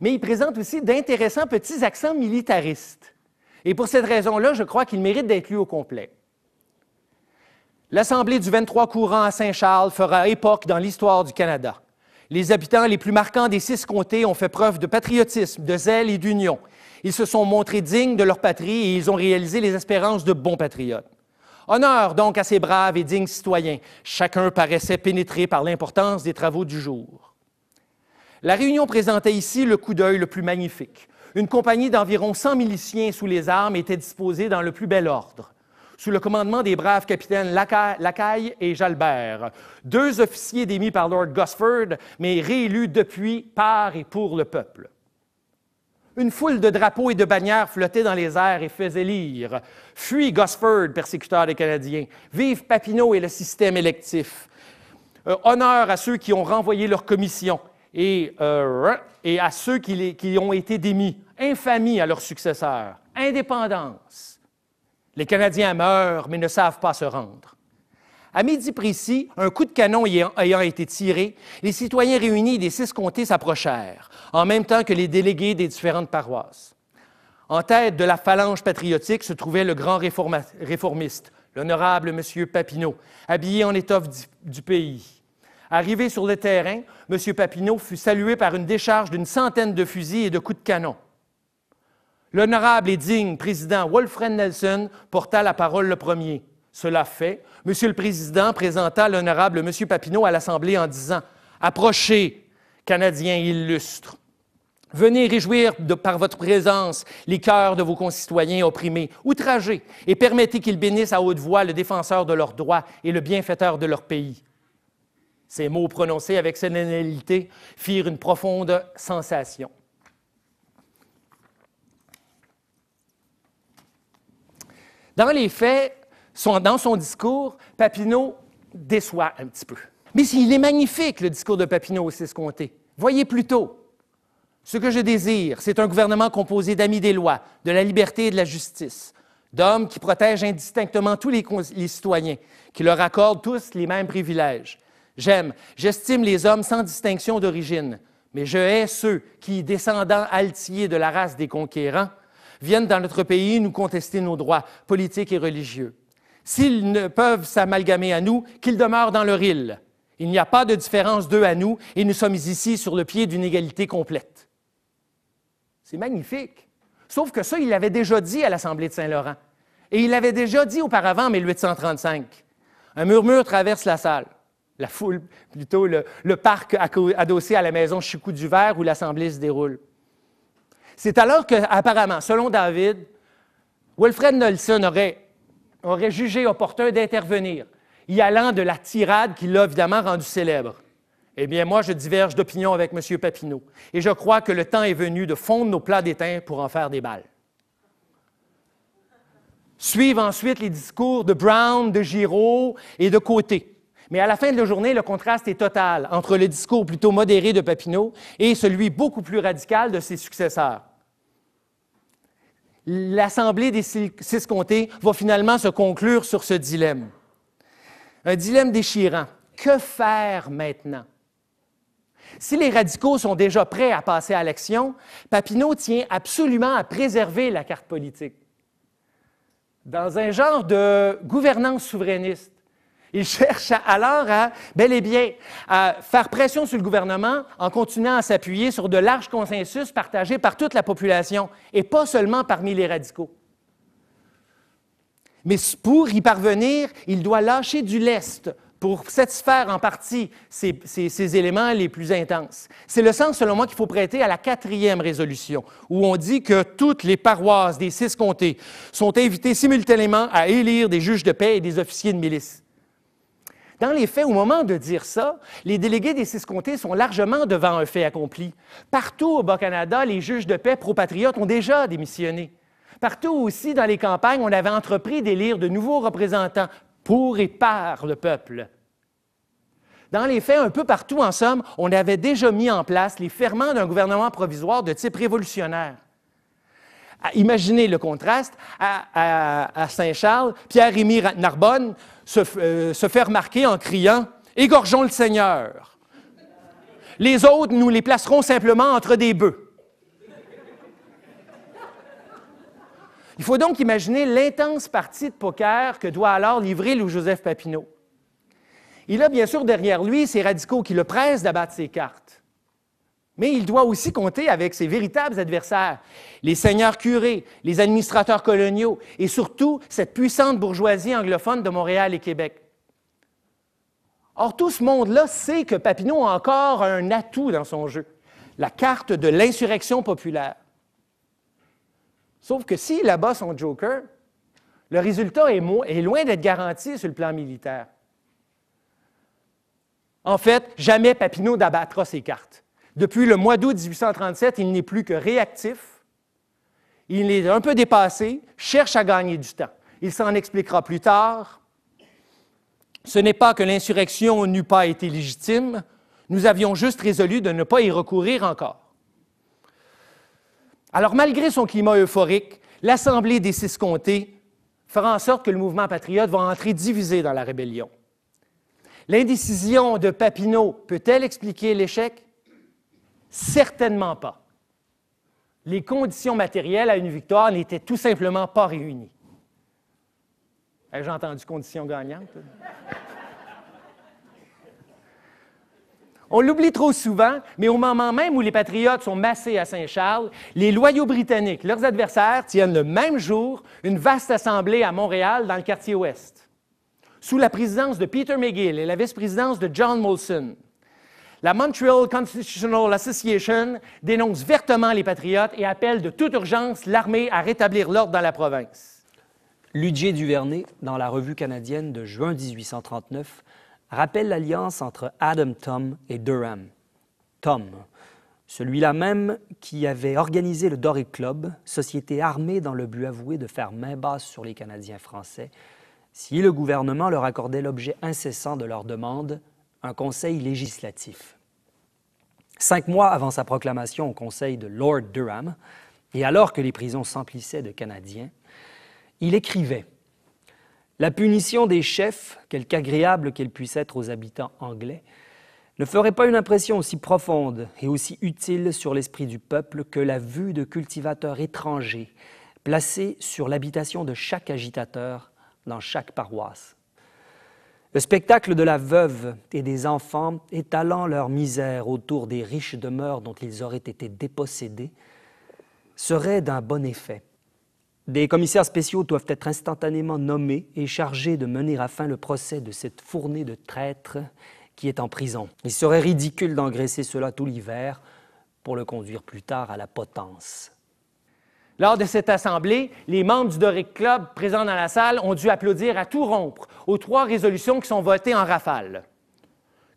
Mais il présente aussi d'intéressants petits accents militaristes. Et pour cette raison-là, je crois qu'il mérite d'être lu au complet. L'Assemblée du 23 courant à Saint-Charles fera époque dans l'histoire du Canada. Les habitants les plus marquants des six comtés ont fait preuve de patriotisme, de zèle et d'union. Ils se sont montrés dignes de leur patrie et ils ont réalisé les espérances de bons patriotes. Honneur donc à ces braves et dignes citoyens. Chacun paraissait pénétré par l'importance des travaux du jour. La réunion présentait ici le coup d'œil le plus magnifique. Une compagnie d'environ 100 miliciens sous les armes était disposée dans le plus bel ordre, sous le commandement des braves capitaines Lacaille et Jalbert, deux officiers démis par Lord Gosford, mais réélus depuis par et pour le peuple. Une foule de drapeaux et de bannières flottait dans les airs et faisait lire Fuis Gosford, persécuteur des Canadiens. Vive Papineau et le système électif. Euh, honneur à ceux qui ont renvoyé leur commission et, euh, à ceux qui, qui ont été démis. Infamie à leurs successeurs. Indépendance. Les Canadiens meurent, mais ne savent pas se rendre. À midi précis, un coup de canon ayant été tiré, les citoyens réunis des six comtés s'approchèrent, en même temps que les délégués des différentes paroisses. En tête de la phalange patriotique se trouvait le grand réformiste, l'honorable M. Papineau, habillé en étoffe du pays. Arrivé sur le terrain, M. Papineau fut salué par une décharge d'une centaine de fusils et de coups de canon. L'honorable et digne président Wolfred Nelson porta la parole le premier. Cela fait, Monsieur le Président présenta l'honorable M. Papineau à l'Assemblée en disant Approchez, Canadiens illustres. Venez réjouir de, par votre présence les cœurs de vos concitoyens opprimés, outragés, et permettez qu'ils bénissent à haute voix le défenseur de leurs droits et le bienfaiteur de leur pays. Ces mots prononcés avec sénalité firent une profonde sensation. Dans les faits, dans son discours, Papineau déçoit un petit peu. Mais il est magnifique, le discours de Papineau au 6 Voyez plutôt. Ce que je désire, c'est un gouvernement composé d'amis des lois, de la liberté et de la justice, d'hommes qui protègent indistinctement tous les citoyens, qui leur accordent tous les mêmes privilèges. J'aime, j'estime les hommes sans distinction d'origine, mais je hais ceux qui, descendants altiers de la race des conquérants, viennent dans notre pays nous contester nos droits politiques et religieux s'ils ne peuvent s'amalgamer à nous, qu'ils demeurent dans leur île. Il n'y a pas de différence d'eux à nous et nous sommes ici sur le pied d'une égalité complète. C'est magnifique. Sauf que ça, il l'avait déjà dit à l'Assemblée de Saint-Laurent. Et il l'avait déjà dit auparavant en 1835. Un murmure traverse la salle, la foule, plutôt le, parc adossé à la maison Chicou du Vert où l'Assemblée se déroule. C'est alors que, apparemment, selon David, Wilfred Nelson aurait aurait jugé opportun d'intervenir, y allant de la tirade qui l'a évidemment rendu célèbre. Eh bien, moi, je diverge d'opinion avec M. Papineau et je crois que le temps est venu de fondre nos plats d'étain pour en faire des balles. Suivent ensuite les discours de Brown, de Giraud et de Côté. Mais à la fin de la journée, le contraste est total entre le discours plutôt modéré de Papineau et celui beaucoup plus radical de ses successeurs l'Assemblée des six comtés va finalement se conclure sur ce dilemme. Un dilemme déchirant. Que faire maintenant? Si les radicaux sont déjà prêts à passer à l'action, Papineau tient absolument à préserver la carte politique. Dans un genre de gouvernance souverainiste, il cherche alors à, bel et bien, à faire pression sur le gouvernement en continuant à s'appuyer sur de larges consensus partagés par toute la population et pas seulement parmi les radicaux. Mais pour y parvenir, il doit lâcher du lest pour satisfaire en partie ces, éléments les plus intenses. C'est le sens, selon moi, qu'il faut prêter à la quatrième résolution, où on dit que toutes les paroisses des six comtés sont invitées simultanément à élire des juges de paix et des officiers de milice. Dans les faits, au moment de dire ça, les délégués des six comtés sont largement devant un fait accompli. Partout au Bas-Canada, les juges de paix pro-patriotes ont déjà démissionné. Partout aussi, dans les campagnes, on avait entrepris d'élire de nouveaux représentants pour et par le peuple. Dans les faits, un peu partout, en somme, on avait déjà mis en place les ferments d'un gouvernement provisoire de type révolutionnaire imaginez le contraste, à, Saint-Charles, pierre émile Narbonne euh, se, fait remarquer en criant Égorgeons le Seigneur. Les autres, nous les placerons simplement entre des bœufs. Il faut donc imaginer l'intense partie de poker que doit alors livrer louis Joseph Papineau. Il a bien sûr derrière lui ses radicaux qui le pressent d'abattre ses cartes. Mais il doit aussi compter avec ses véritables adversaires, les seigneurs curés, les administrateurs coloniaux et surtout cette puissante bourgeoisie anglophone de Montréal et Québec. Or, tout ce monde-là sait que Papineau a encore un atout dans son jeu, la carte de l'insurrection populaire. Sauf que si s'il abat son Joker, le résultat est, est loin d'être garanti sur le plan militaire. En fait, jamais Papineau n'abattra ses cartes. Depuis le mois d'août 1837, il n'est plus que réactif. Il est un peu dépassé, cherche à gagner du temps. Il s'en expliquera plus tard. Ce n'est pas que l'insurrection n'eût pas été légitime, nous avions juste résolu de ne pas y recourir encore. Alors, malgré son climat euphorique, l'Assemblée des six comtés fera en sorte que le mouvement patriote va entrer divisé dans la rébellion. L'indécision de Papineau peut-elle expliquer l'échec? Certainement pas. Les conditions matérielles à une victoire n'étaient tout simplement pas réunies. J'ai entendu conditions gagnantes. On l'oublie trop souvent, mais au moment même où les Patriotes sont massés à Saint-Charles, les loyaux britanniques, leurs adversaires, tiennent le même jour une vaste assemblée à Montréal, dans le quartier ouest, sous la présidence de Peter McGill et la vice-présidence de John Molson. La Montreal Constitutional Association dénonce vertement les
patriotes et appelle de toute urgence l'armée à rétablir l'ordre dans la province. Ludger Duvernay, dans la Revue canadienne de juin 1839, rappelle l'alliance entre Adam Tom et Durham. Tom, celui-là même qui avait organisé le Doric Club, société armée dans le but avoué de faire main basse sur les Canadiens français, si le gouvernement leur accordait l'objet incessant de leurs demandes, un conseil législatif. Cinq mois avant sa proclamation au conseil de Lord Durham, et alors que les prisons s'emplissaient de Canadiens, il écrivait La punition des chefs, quelque agréable qu'elle puisse être aux habitants anglais, ne ferait pas une impression aussi profonde et aussi utile sur l'esprit du peuple que la vue de cultivateurs étrangers placés sur l'habitation de chaque agitateur dans chaque paroisse. Le spectacle de la veuve et des enfants étalant leur misère autour des riches demeures dont ils auraient été dépossédés serait d'un bon effet. Des commissaires spéciaux doivent être instantanément nommés et chargés de mener à fin le procès de cette fournée de traîtres qui est en prison. Il serait ridicule d'engraisser cela tout l'hiver pour le conduire plus tard à la potence. Lors de cette assemblée, les membres du Doric Club présents dans la salle
ont dû applaudir à tout rompre aux trois résolutions qui sont votées en rafale.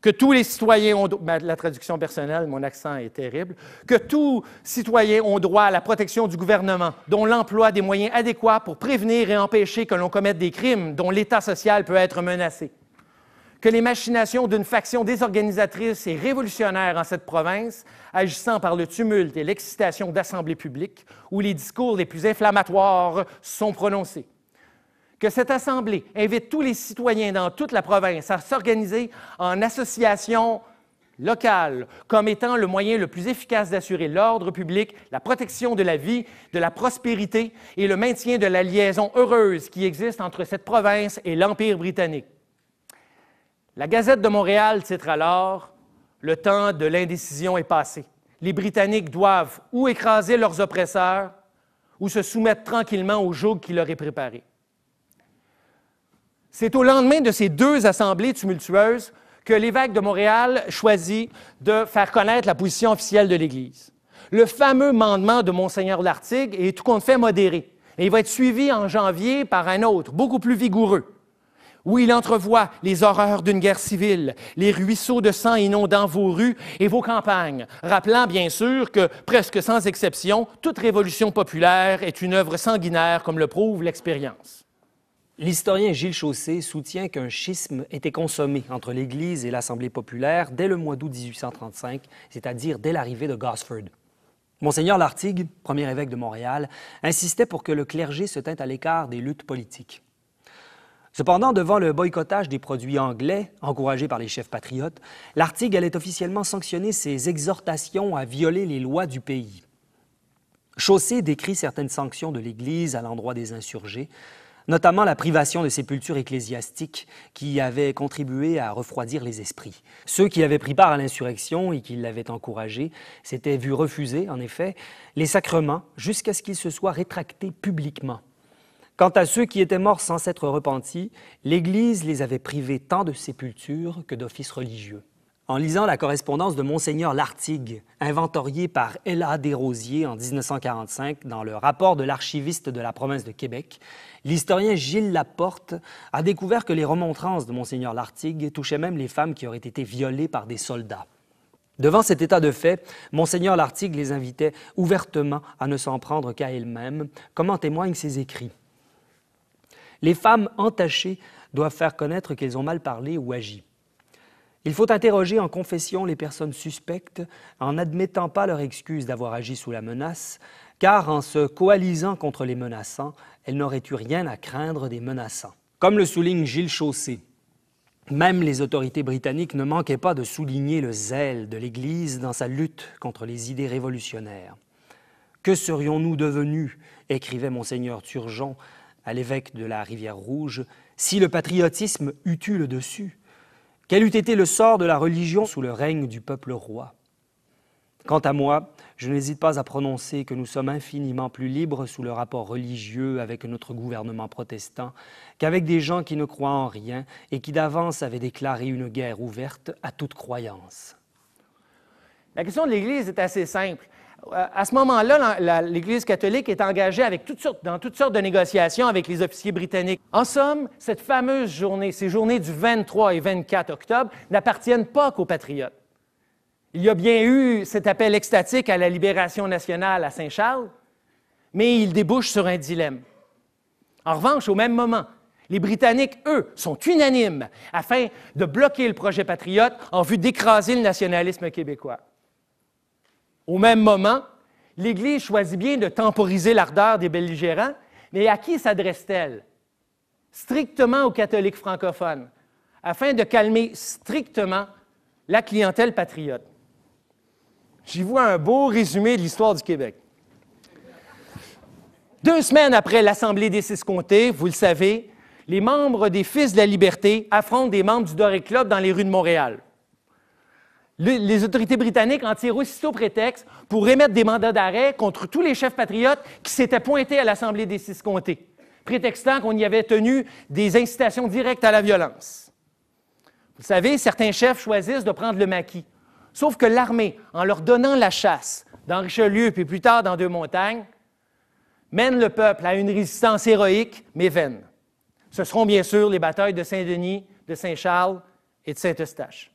Que tous les citoyens ont ben, la traduction personnelle, mon accent est terrible, que tous citoyens ont droit à la protection du gouvernement, dont l'emploi des moyens adéquats pour prévenir et empêcher que l'on commette des crimes dont l'état social peut être menacé que les machinations d'une faction désorganisatrice et révolutionnaire en cette province, agissant par le tumulte et l'excitation d'assemblées publiques où les discours les plus inflammatoires sont prononcés. Que cette Assemblée invite tous les citoyens dans toute la province à s'organiser en associations locales comme étant le moyen le plus efficace d'assurer l'ordre public, la protection de la vie, de la prospérité et le maintien de la liaison heureuse qui existe entre cette province et l'Empire britannique la Gazette de Montréal titre alors Le temps de l'indécision est passé. Les Britanniques doivent ou écraser leurs oppresseurs ou se soumettre tranquillement au joug qui leur est préparé. C'est au lendemain de ces deux assemblées tumultueuses que l'évêque de Montréal choisit de faire connaître la position officielle de l'Église. Le fameux mandement de Monseigneur Lartigue est tout compte fait modéré. Et il va être suivi en janvier par un autre, beaucoup plus vigoureux où il entrevoit les horreurs d'une guerre civile, les ruisseaux de sang inondant vos rues et vos campagnes, rappelant bien sûr que, presque sans exception, toute révolution populaire est une œuvre sanguinaire, comme le prouve l'expérience.
L'historien Gilles Chaussé soutient qu'un schisme était consommé entre l'Église et l'Assemblée populaire dès le mois d'août 1835, c'est-à-dire dès l'arrivée de Gosford. Monseigneur Lartigue, premier évêque de Montréal, insistait pour que le clergé se tint à l'écart des luttes politiques. Cependant, devant le boycottage des produits anglais, encouragé par les chefs patriotes, l'Artigue allait officiellement sanctionner ses exhortations à violer les lois du pays. Chaussée décrit certaines sanctions de l'Église à l'endroit des insurgés, notamment la privation de sépultures ecclésiastiques qui avaient contribué à refroidir les esprits. Ceux qui avaient pris part à l'insurrection et qui l'avaient encouragée s'étaient vus refuser, en effet, les sacrements jusqu'à ce qu'ils se soient rétractés publiquement. Quant à ceux qui étaient morts sans s'être repentis, l'Église les avait privés tant de sépultures que d'offices religieux. En lisant la correspondance de Monseigneur Lartigue, inventoriée par L.A. Desrosiers en 1945 dans le rapport de l'archiviste de la province de Québec, l'historien Gilles Laporte a découvert que les remontrances de Monseigneur Lartigue touchaient même les femmes qui auraient été violées par des soldats. Devant cet état de fait, Monseigneur Lartigue les invitait ouvertement à ne s'en prendre qu'à elles-mêmes, comme en témoignent ses écrits. Les femmes entachées doivent faire connaître qu'elles ont mal parlé ou agi. Il faut interroger en confession les personnes suspectes en n'admettant pas leur excuse d'avoir agi sous la menace, car en se coalisant contre les menaçants, elles n'auraient eu rien à craindre des menaçants. Comme le souligne Gilles Chaussé, même les autorités britanniques ne manquaient pas de souligner le zèle de l'Église dans sa lutte contre les idées révolutionnaires. Que serions-nous devenus, écrivait monseigneur Turgeon, à l'évêque de la Rivière Rouge, si le patriotisme eût eu le dessus, quel eût été le sort de la religion sous le règne du peuple roi Quant à moi, je n'hésite pas à prononcer que nous sommes infiniment plus libres sous le rapport religieux avec notre gouvernement protestant qu'avec des gens qui ne croient en rien et qui d'avance avaient déclaré une guerre ouverte à toute croyance. La question de l'Église est assez simple. Euh, à ce moment-là,
l'Église catholique est engagée dans toutes sortes de négociations avec les officiers britanniques. En somme, cette fameuse journée, ces journées du 23 et 24 octobre, n'appartiennent pas qu'aux patriotes. Il y a bien eu cet appel extatique à la libération nationale à Saint-Charles, mais il débouche sur un dilemme. En revanche, au même moment, les Britanniques, eux, sont unanimes afin de bloquer le projet patriote en vue d'écraser le nationalisme québécois. Au même moment, l'Église choisit bien de temporiser l'ardeur des belligérants, mais à qui s'adresse-t-elle? Strictement aux catholiques francophones, afin de calmer strictement la clientèle patriote. J'y vois un beau résumé de l'histoire du Québec. Deux semaines après l'Assemblée des six comtés, vous le savez, les membres des Fils de la Liberté affrontent des membres du Doré Club dans les rues de Montréal les, autorités britanniques en tirent aussitôt prétexte pour émettre des mandats d'arrêt contre tous les chefs patriotes qui s'étaient pointés à l'Assemblée des six comtés, prétextant qu'on y avait tenu des incitations directes à la violence. Vous savez, certains chefs choisissent de prendre le maquis. Sauf que l'armée, en leur donnant la chasse dans Richelieu puis plus tard dans Deux-Montagnes, mène le peuple à une résistance héroïque mais vaine. Ce seront bien sûr les batailles de Saint-Denis, de Saint-Charles et de Saint-Eustache.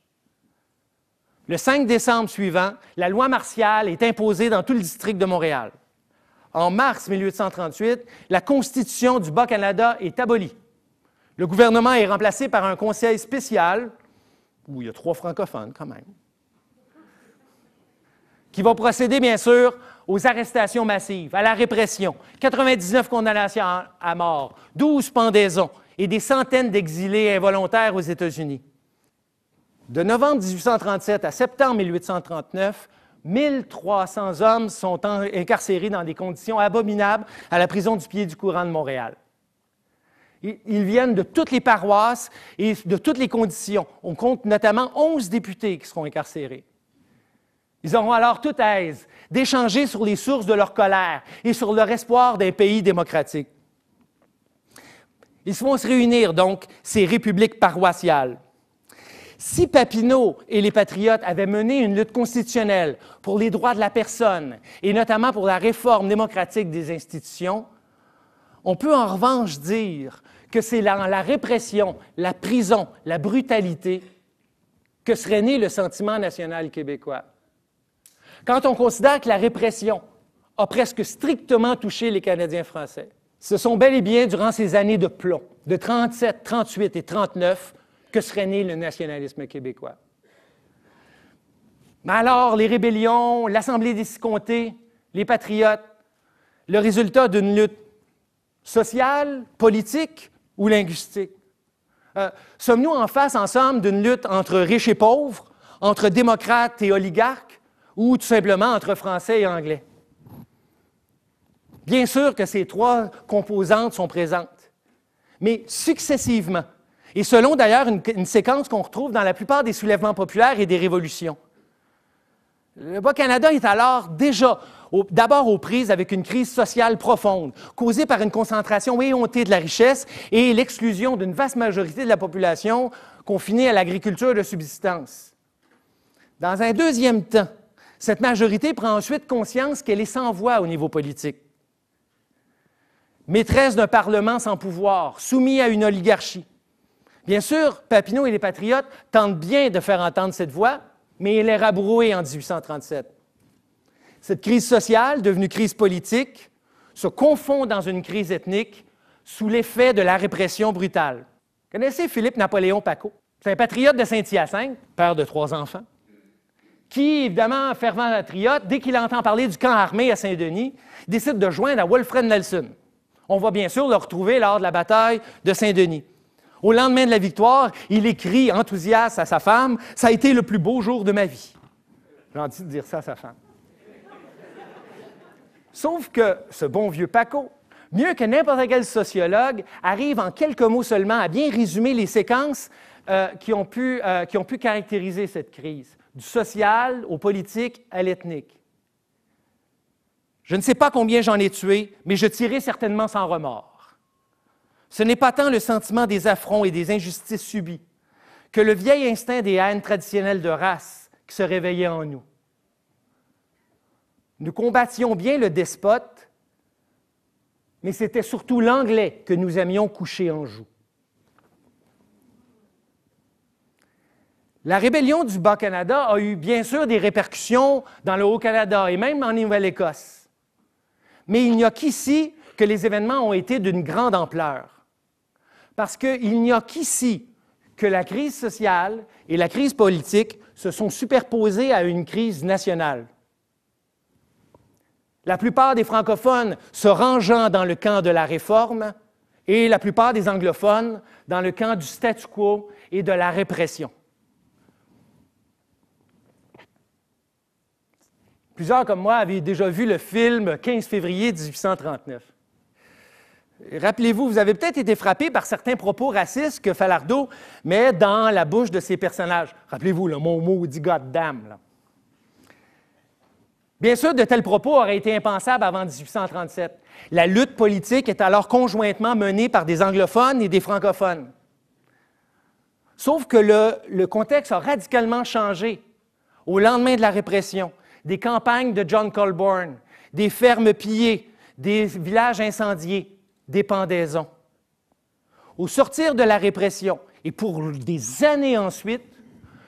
Le 5 décembre suivant, la loi martiale est imposée dans tout le district de Montréal. En mars 1838, la Constitution du Bas-Canada est abolie. Le gouvernement est remplacé par un conseil spécial, où il y a trois francophones quand même, qui va procéder bien sûr aux arrestations massives, à la répression, 99 condamnations à mort, 12 pendaisons et des centaines d'exilés involontaires aux États-Unis. De novembre 1837 à septembre 1839, 1300 hommes sont incarcérés dans des conditions abominables à la prison du pied du courant de Montréal. Ils viennent de toutes les paroisses et de toutes les conditions. On compte notamment 11 députés qui seront incarcérés. Ils auront alors toute aise d'échanger sur les sources de leur colère et sur leur espoir d'un pays démocratique. Ils vont se réunir, donc, ces républiques paroissiales. Si Papineau et les patriotes avaient mené une lutte constitutionnelle pour les droits de la personne et notamment pour la réforme démocratique des institutions, on peut en revanche dire que c'est dans la, répression, la prison, la brutalité que serait né le sentiment national québécois. Quand on considère que la répression a presque strictement touché les Canadiens français, ce sont bel et bien durant ces années de plomb, de 37, 38 et 39, que serait né le nationalisme québécois. Mais alors, les rébellions, l'Assemblée des six comtés, les patriotes, le résultat d'une lutte sociale, politique ou linguistique. Euh, sommes-nous en face, ensemble d'une lutte entre riches et pauvres, entre démocrates et oligarques, ou tout simplement entre Français et Anglais? Bien sûr que ces trois composantes sont présentes, mais successivement, et selon d'ailleurs une, séquence qu'on retrouve dans la plupart des soulèvements populaires et des révolutions. Le Bas-Canada est alors déjà d'abord aux prises avec une crise sociale profonde, causée par une concentration éhontée de la richesse et l'exclusion d'une vaste majorité de la population confinée à l'agriculture de subsistance. Dans un deuxième temps, cette majorité prend ensuite conscience qu'elle est sans voix au niveau politique maîtresse d'un Parlement sans pouvoir, soumis à une oligarchie, Bien sûr, Papineau et les patriotes tentent bien de faire entendre cette voix, mais il est rabroué en 1837. Cette crise sociale, devenue crise politique, se confond dans une crise ethnique sous l'effet de la répression brutale. Connaissez Philippe Napoléon Paco? C'est un patriote de Saint-Hyacinthe, père de trois enfants, qui, évidemment, fervent patriote, dès qu'il entend parler du camp armé à Saint-Denis, décide de joindre à Wolfred Nelson. On va bien sûr le retrouver lors de la bataille de Saint-Denis. Au lendemain de la victoire, il écrit enthousiaste à sa femme Ça a été le plus beau jour de ma vie. envie de dire ça à sa femme. Sauf que ce bon vieux Paco, mieux que n'importe quel sociologue, arrive en quelques mots seulement à bien résumer les séquences euh, qui, ont pu, euh, qui ont pu caractériser cette crise, du social au politique à l'ethnique. Je ne sais pas combien j'en ai tué, mais je tirais certainement sans remords. Ce n'est pas tant le sentiment des affronts et des injustices subies que le vieil instinct des haines traditionnelles de race qui se réveillait en nous. Nous combattions bien le despote, mais c'était surtout l'anglais que nous aimions coucher en joue. La rébellion du Bas-Canada a eu bien sûr des répercussions dans le Haut-Canada et même en Nouvelle-Écosse. Mais il n'y a qu'ici que les événements ont été d'une grande ampleur. Parce qu'il n'y a qu'ici que la crise sociale et la crise politique se sont superposées à une crise nationale. La plupart des francophones se rangeant dans le camp de la réforme et la plupart des anglophones dans le camp du statu quo et de la répression. Plusieurs comme moi avaient déjà vu le film 15 février 1839. Rappelez-vous, vous avez peut-être été frappé par certains propos racistes que Falardeau met dans la bouche de ses personnages. Rappelez-vous, le mot mot goddamn. Bien sûr, de tels propos auraient été impensables avant 1837. La lutte politique est alors conjointement menée par des anglophones et des francophones. Sauf que le, le contexte a radicalement changé au lendemain de la répression, des campagnes de John Colborne, des fermes pillées, des villages incendiés dépendaison. au sortir de la répression et pour des années ensuite,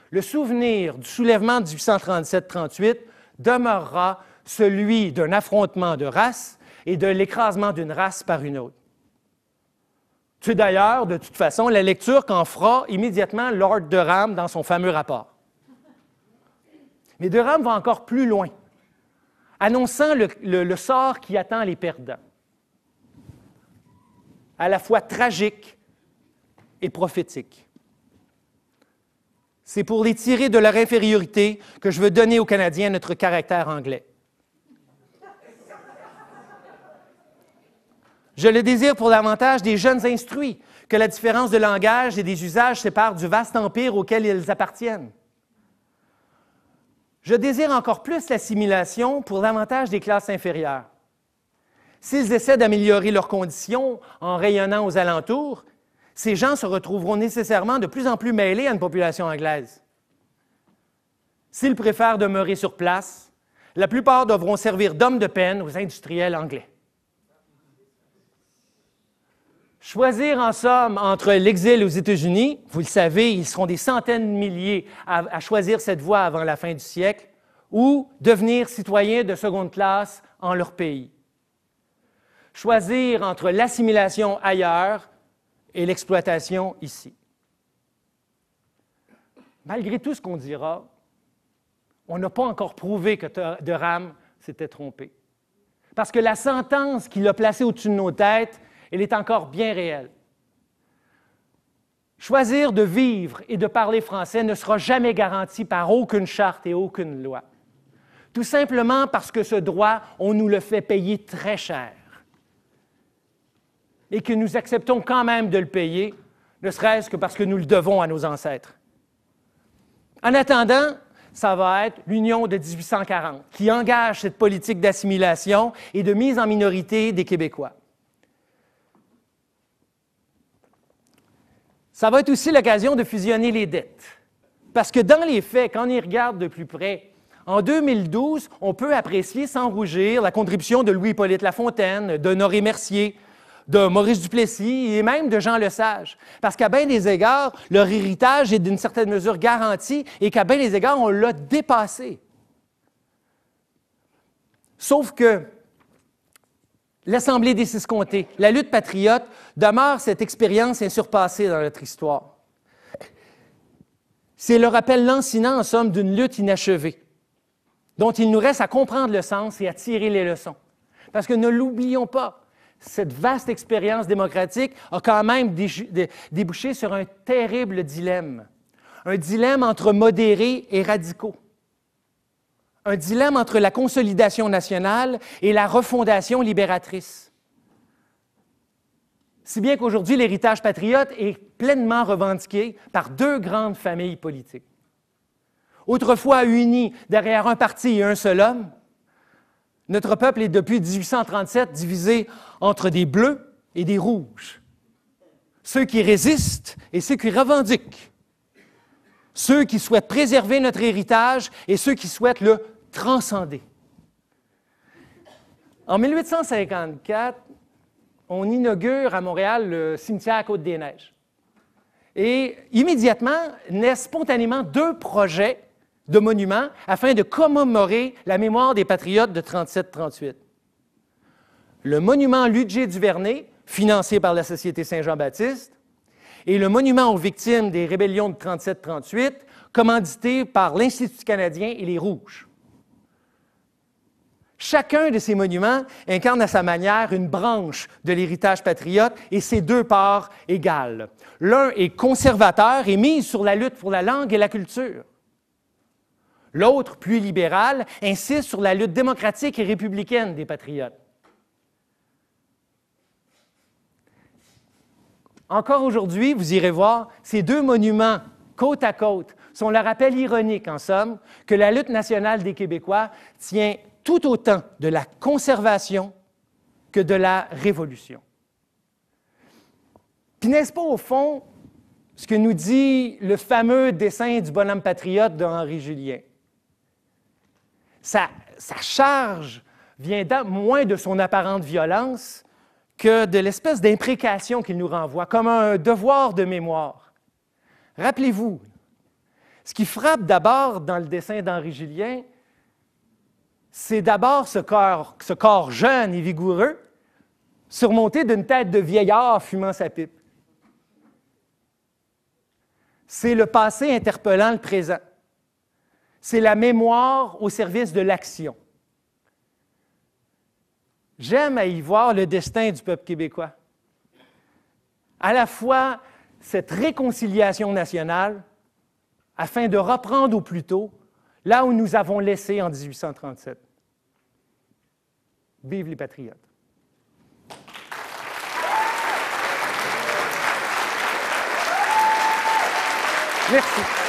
le souvenir du soulèvement de 1837-38 demeurera celui d'un affrontement de races et de l'écrasement d'une race par une autre. C'est d'ailleurs, de toute façon, la lecture qu'en fera immédiatement Lord Durham dans son fameux rapport. Mais Durham va encore plus loin, annonçant le sort qui attend les perdants à la fois tragique et prophétique. C'est pour les tirer de leur infériorité que je veux donner aux Canadiens notre caractère anglais. Je le désire pour l'avantage des jeunes instruits, que la différence de langage et des usages sépare du vaste empire auquel ils appartiennent. Je désire encore plus l'assimilation pour l'avantage des classes inférieures. S'ils essaient d'améliorer leurs conditions en rayonnant aux alentours, ces gens se retrouveront nécessairement de plus en plus mêlés à une population anglaise. S'ils préfèrent demeurer sur place, la plupart devront servir d'hommes de peine aux industriels anglais. Choisir en somme entre l'exil aux États-Unis, vous le savez, ils seront des centaines de milliers à, à, choisir cette voie avant la fin du siècle, ou devenir citoyens de seconde classe en leur pays choisir entre l'assimilation ailleurs et l'exploitation ici. Malgré tout ce qu'on dira, on n'a pas encore prouvé que de s'était trompé. Parce que la sentence qu'il a placée au-dessus de nos têtes, elle est encore bien réelle. Choisir de vivre et de parler français ne sera jamais garanti par aucune charte et aucune loi. Tout simplement parce que ce droit, on nous le fait payer très cher et que nous acceptons quand même de le payer, ne serait-ce que parce que nous le devons à nos ancêtres. En attendant, ça va être l'Union de 1840 qui engage cette politique d'assimilation et de mise en minorité des Québécois. Ça va être aussi l'occasion de fusionner les dettes. Parce que dans les faits, quand on y regarde de plus près, en 2012, on peut apprécier sans rougir la contribution de Louis-Hippolyte Lafontaine, d'Honoré Mercier, de Maurice Duplessis et même de Jean Lesage. Parce qu'à bien des égards, leur héritage est d'une certaine mesure garanti et qu'à bien des égards, on l'a dépassé. Sauf que l'Assemblée des six la lutte patriote, demeure cette expérience insurpassée dans notre histoire. C'est le rappel lancinant, en somme, d'une lutte inachevée, dont il nous reste à comprendre le sens et à tirer les leçons. Parce que ne l'oublions pas, cette vaste expérience démocratique a quand même débouché sur un terrible dilemme. Un dilemme entre modérés et radicaux. Un dilemme entre la consolidation nationale et la refondation libératrice. Si bien qu'aujourd'hui, l'héritage patriote est pleinement revendiqué par deux grandes familles politiques. Autrefois unies derrière un parti et un seul homme, notre peuple est depuis 1837 divisé entre des bleus et des rouges. Ceux qui résistent et ceux qui revendiquent. Ceux qui souhaitent préserver notre héritage et ceux qui souhaitent le transcender. En 1854, on inaugure à Montréal le cimetière Côte-des-Neiges. Et immédiatement naissent spontanément deux projets de monuments afin de commémorer la mémoire des patriotes de 37-38. Le monument Ludger Duvernay, financé par la Société Saint-Jean-Baptiste, et le monument aux victimes des rébellions de 37-38, commandité par l'Institut canadien et les Rouges. Chacun de ces monuments incarne à sa manière une branche de l'héritage patriote et ses deux parts égales. L'un est conservateur et mise sur la lutte pour la langue et la culture. L'autre, plus libéral, insiste sur la lutte démocratique et républicaine des patriotes. Encore aujourd'hui, vous irez voir, ces deux monuments, côte à côte, sont le rappel ironique, en somme, que la lutte nationale des Québécois tient tout autant de la conservation que de la révolution. Puis n'est-ce pas, au fond, ce que nous dit le fameux dessin du bonhomme patriote de Henri Julien? sa, charge vient moins de son apparente violence que de l'espèce d'imprécation qu'il nous renvoie, comme un devoir de mémoire. Rappelez-vous, ce qui frappe d'abord dans le dessin d'Henri Julien, c'est d'abord ce corps jeune et vigoureux, surmonté d'une tête de vieillard fumant sa pipe. C'est le passé interpellant le présent c'est la mémoire au service de l'action. J'aime à y voir le destin du peuple québécois. À la fois cette réconciliation nationale, afin de reprendre au plus tôt là où nous avons laissé en 1837. Vive les patriotes! Merci.